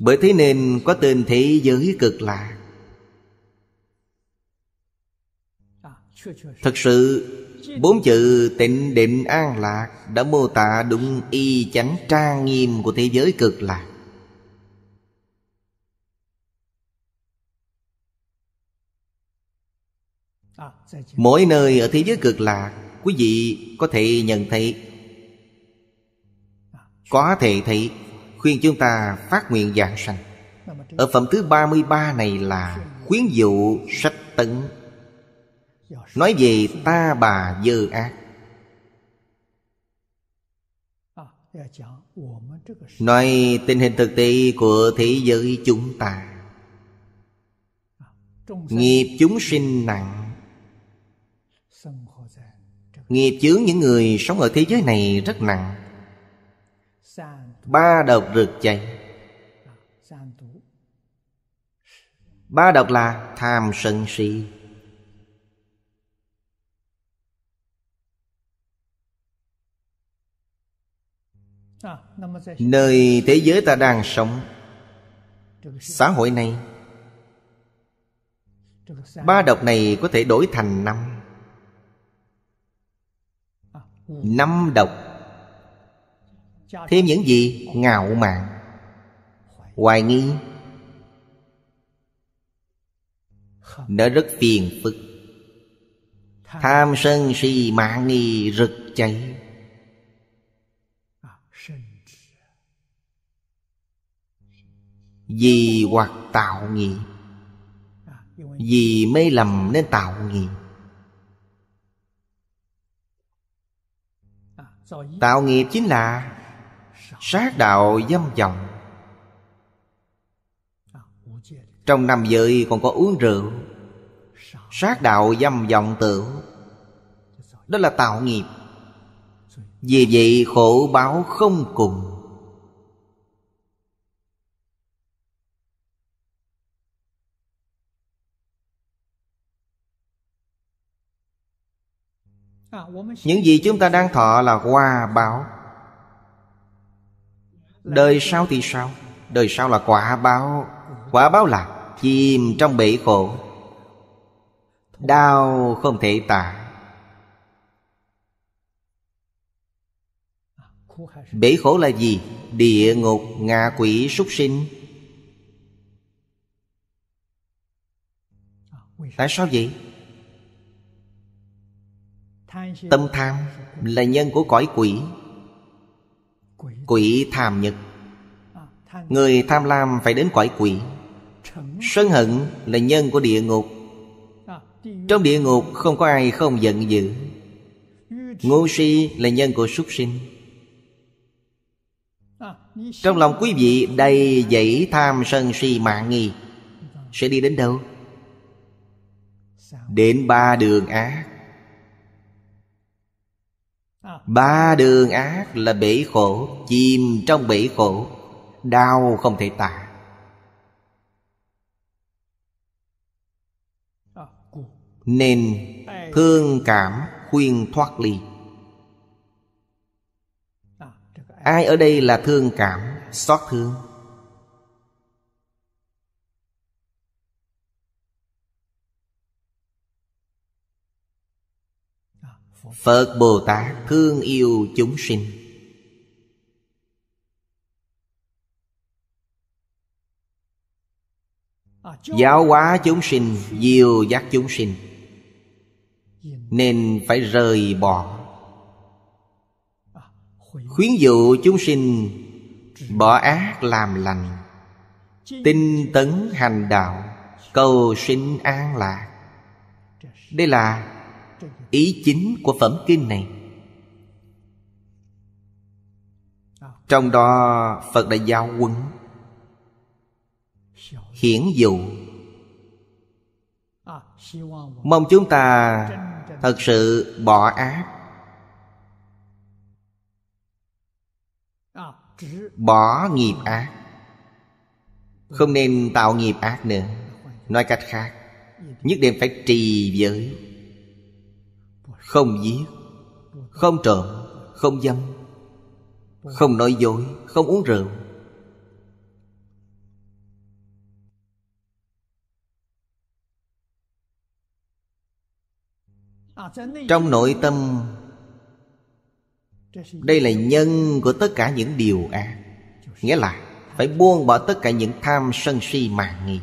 bởi thế nên có tên thế giới cực lạ thật sự Bốn chữ tịnh định an lạc Đã mô tả đúng y chánh trang nghiêm của thế giới cực lạc Mỗi nơi ở thế giới cực lạc Quý vị có thể nhận thấy Có thể thấy Khuyên chúng ta phát nguyện giảng sanh Ở phẩm thứ 33 này là Khuyến dụ sách tấn nói về ta bà dơ ác nói tình hình thực tế của thế giới chúng ta nghiệp chúng sinh nặng nghiệp chướng những người sống ở thế giới này rất nặng ba độc rực cháy ba độc là tham sân si nơi thế giới ta đang sống xã hội này ba độc này có thể đổi thành năm năm độc thêm những gì ngạo mạn hoài nghi nó rất phiền phức tham sân si mạng nghi rực cháy Vì hoặc tạo nghiệp Vì mê lầm nên tạo nghiệp Tạo nghiệp chính là Sát đạo dâm vọng Trong năm giới còn có uống rượu Sát đạo dâm vọng tử Đó là tạo nghiệp Vì vậy khổ báo không cùng Những gì chúng ta đang thọ là quả báo Đời sau thì sao? Đời sau là quả báo Quả báo là chìm trong bể khổ Đau không thể tả Bể khổ là gì? Địa ngục, ngạ quỷ, súc sinh Tại sao vậy? Tâm tham là nhân của cõi quỷ Quỷ tham nhật Người tham lam phải đến cõi quỷ Sân hận là nhân của địa ngục Trong địa ngục không có ai không giận dữ Ngu si là nhân của súc sinh Trong lòng quý vị đầy dẫy tham sân si mạng nghi Sẽ đi đến đâu? Đến ba đường ác Ba đường ác là bể khổ Chìm trong bể khổ Đau không thể tả Nên thương cảm khuyên thoát ly Ai ở đây là thương cảm, xót thương Phật Bồ Tát thương yêu chúng sinh Giáo hóa chúng sinh Diêu giác chúng sinh Nên phải rời bỏ Khuyến dụ chúng sinh Bỏ ác làm lành Tinh tấn hành đạo Cầu sinh an lạc Đây là ý chính của phẩm kinh này trong đó phật đã giao quân hiển dụ mong chúng ta thật sự bỏ ác bỏ nghiệp ác không nên tạo nghiệp ác nữa nói cách khác nhất định phải trì giới không giết không trộm không dâm không nói dối không uống rượu trong nội tâm đây là nhân của tất cả những điều ác à. nghĩa là phải buông bỏ tất cả những tham sân si màng nghi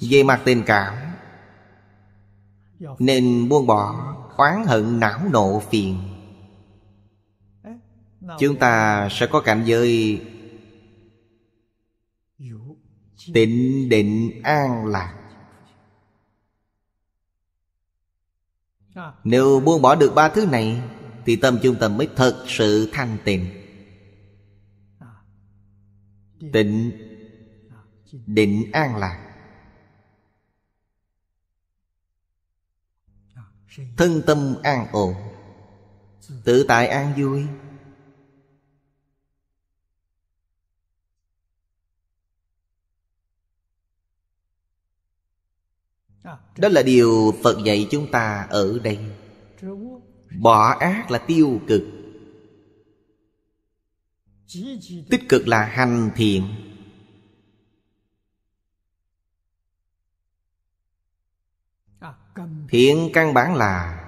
về mặt tình cảm nên buông bỏ oán hận não nộ phiền chúng ta sẽ có cảnh giới tịnh định an lạc nếu buông bỏ được ba thứ này thì tâm trung tâm mới thật sự thanh tịnh tịnh định an lạc thân tâm an ổn tự tại an vui đó là điều phật dạy chúng ta ở đây bỏ ác là tiêu cực tích cực là hành thiện Thiện căn bản là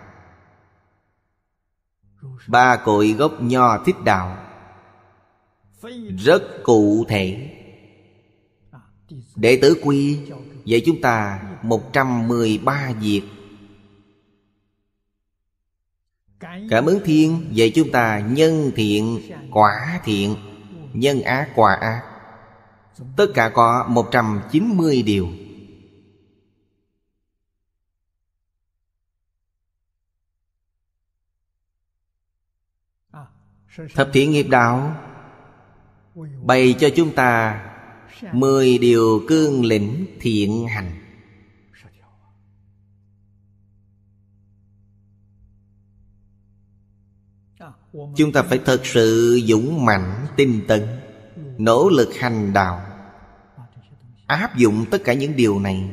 Ba cội gốc nho thích đạo Rất cụ thể Đệ tử quy Vậy chúng ta 113 việc Cảm ứng thiên Vậy chúng ta nhân thiện quả thiện Nhân ác quả ác Tất cả có 190 điều Thập thiện nghiệp đạo Bày cho chúng ta Mười điều cương lĩnh thiện hành Chúng ta phải thật sự dũng mạnh, tinh tấn Nỗ lực hành đạo Áp dụng tất cả những điều này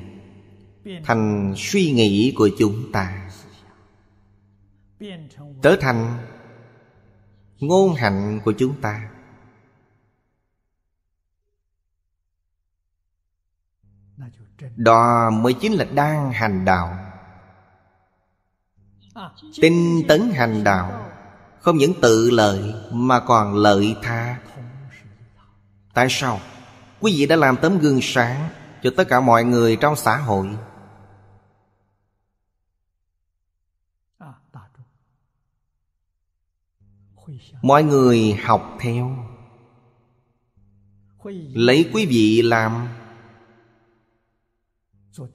Thành suy nghĩ của chúng ta Trở thành ngôn hạnh của chúng ta đó mới chính là đang hành đạo tinh tấn hành đạo không những tự lợi mà còn lợi tha tại sao quý vị đã làm tấm gương sáng cho tất cả mọi người trong xã hội mọi người học theo lấy quý vị làm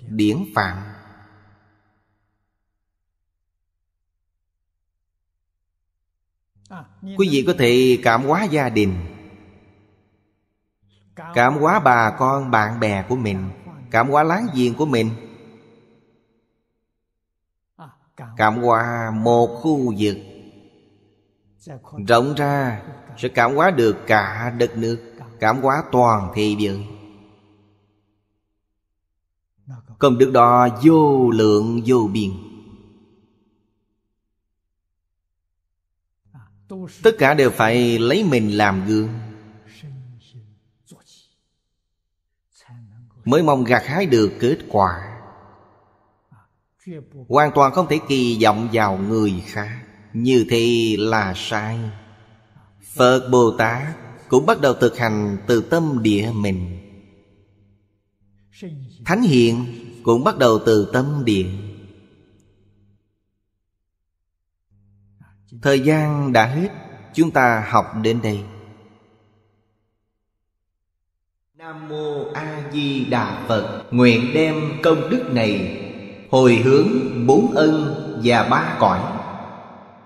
điển phạm quý vị có thể cảm hóa gia đình cảm hóa bà con bạn bè của mình cảm hóa láng giềng của mình cảm hóa một khu vực rộng ra sẽ cảm hóa được cả đất nước cảm hóa toàn thế giới công đức đó vô lượng vô biên tất cả đều phải lấy mình làm gương mới mong gặt hái được kết quả hoàn toàn không thể kỳ vọng vào người khác như thì là sai phật bồ tát cũng bắt đầu thực hành từ tâm địa mình thánh hiền cũng bắt đầu từ tâm địa thời gian đã hết chúng ta học đến đây nam mô a di đà phật nguyện đem công đức này hồi hướng bốn ân và ba cõi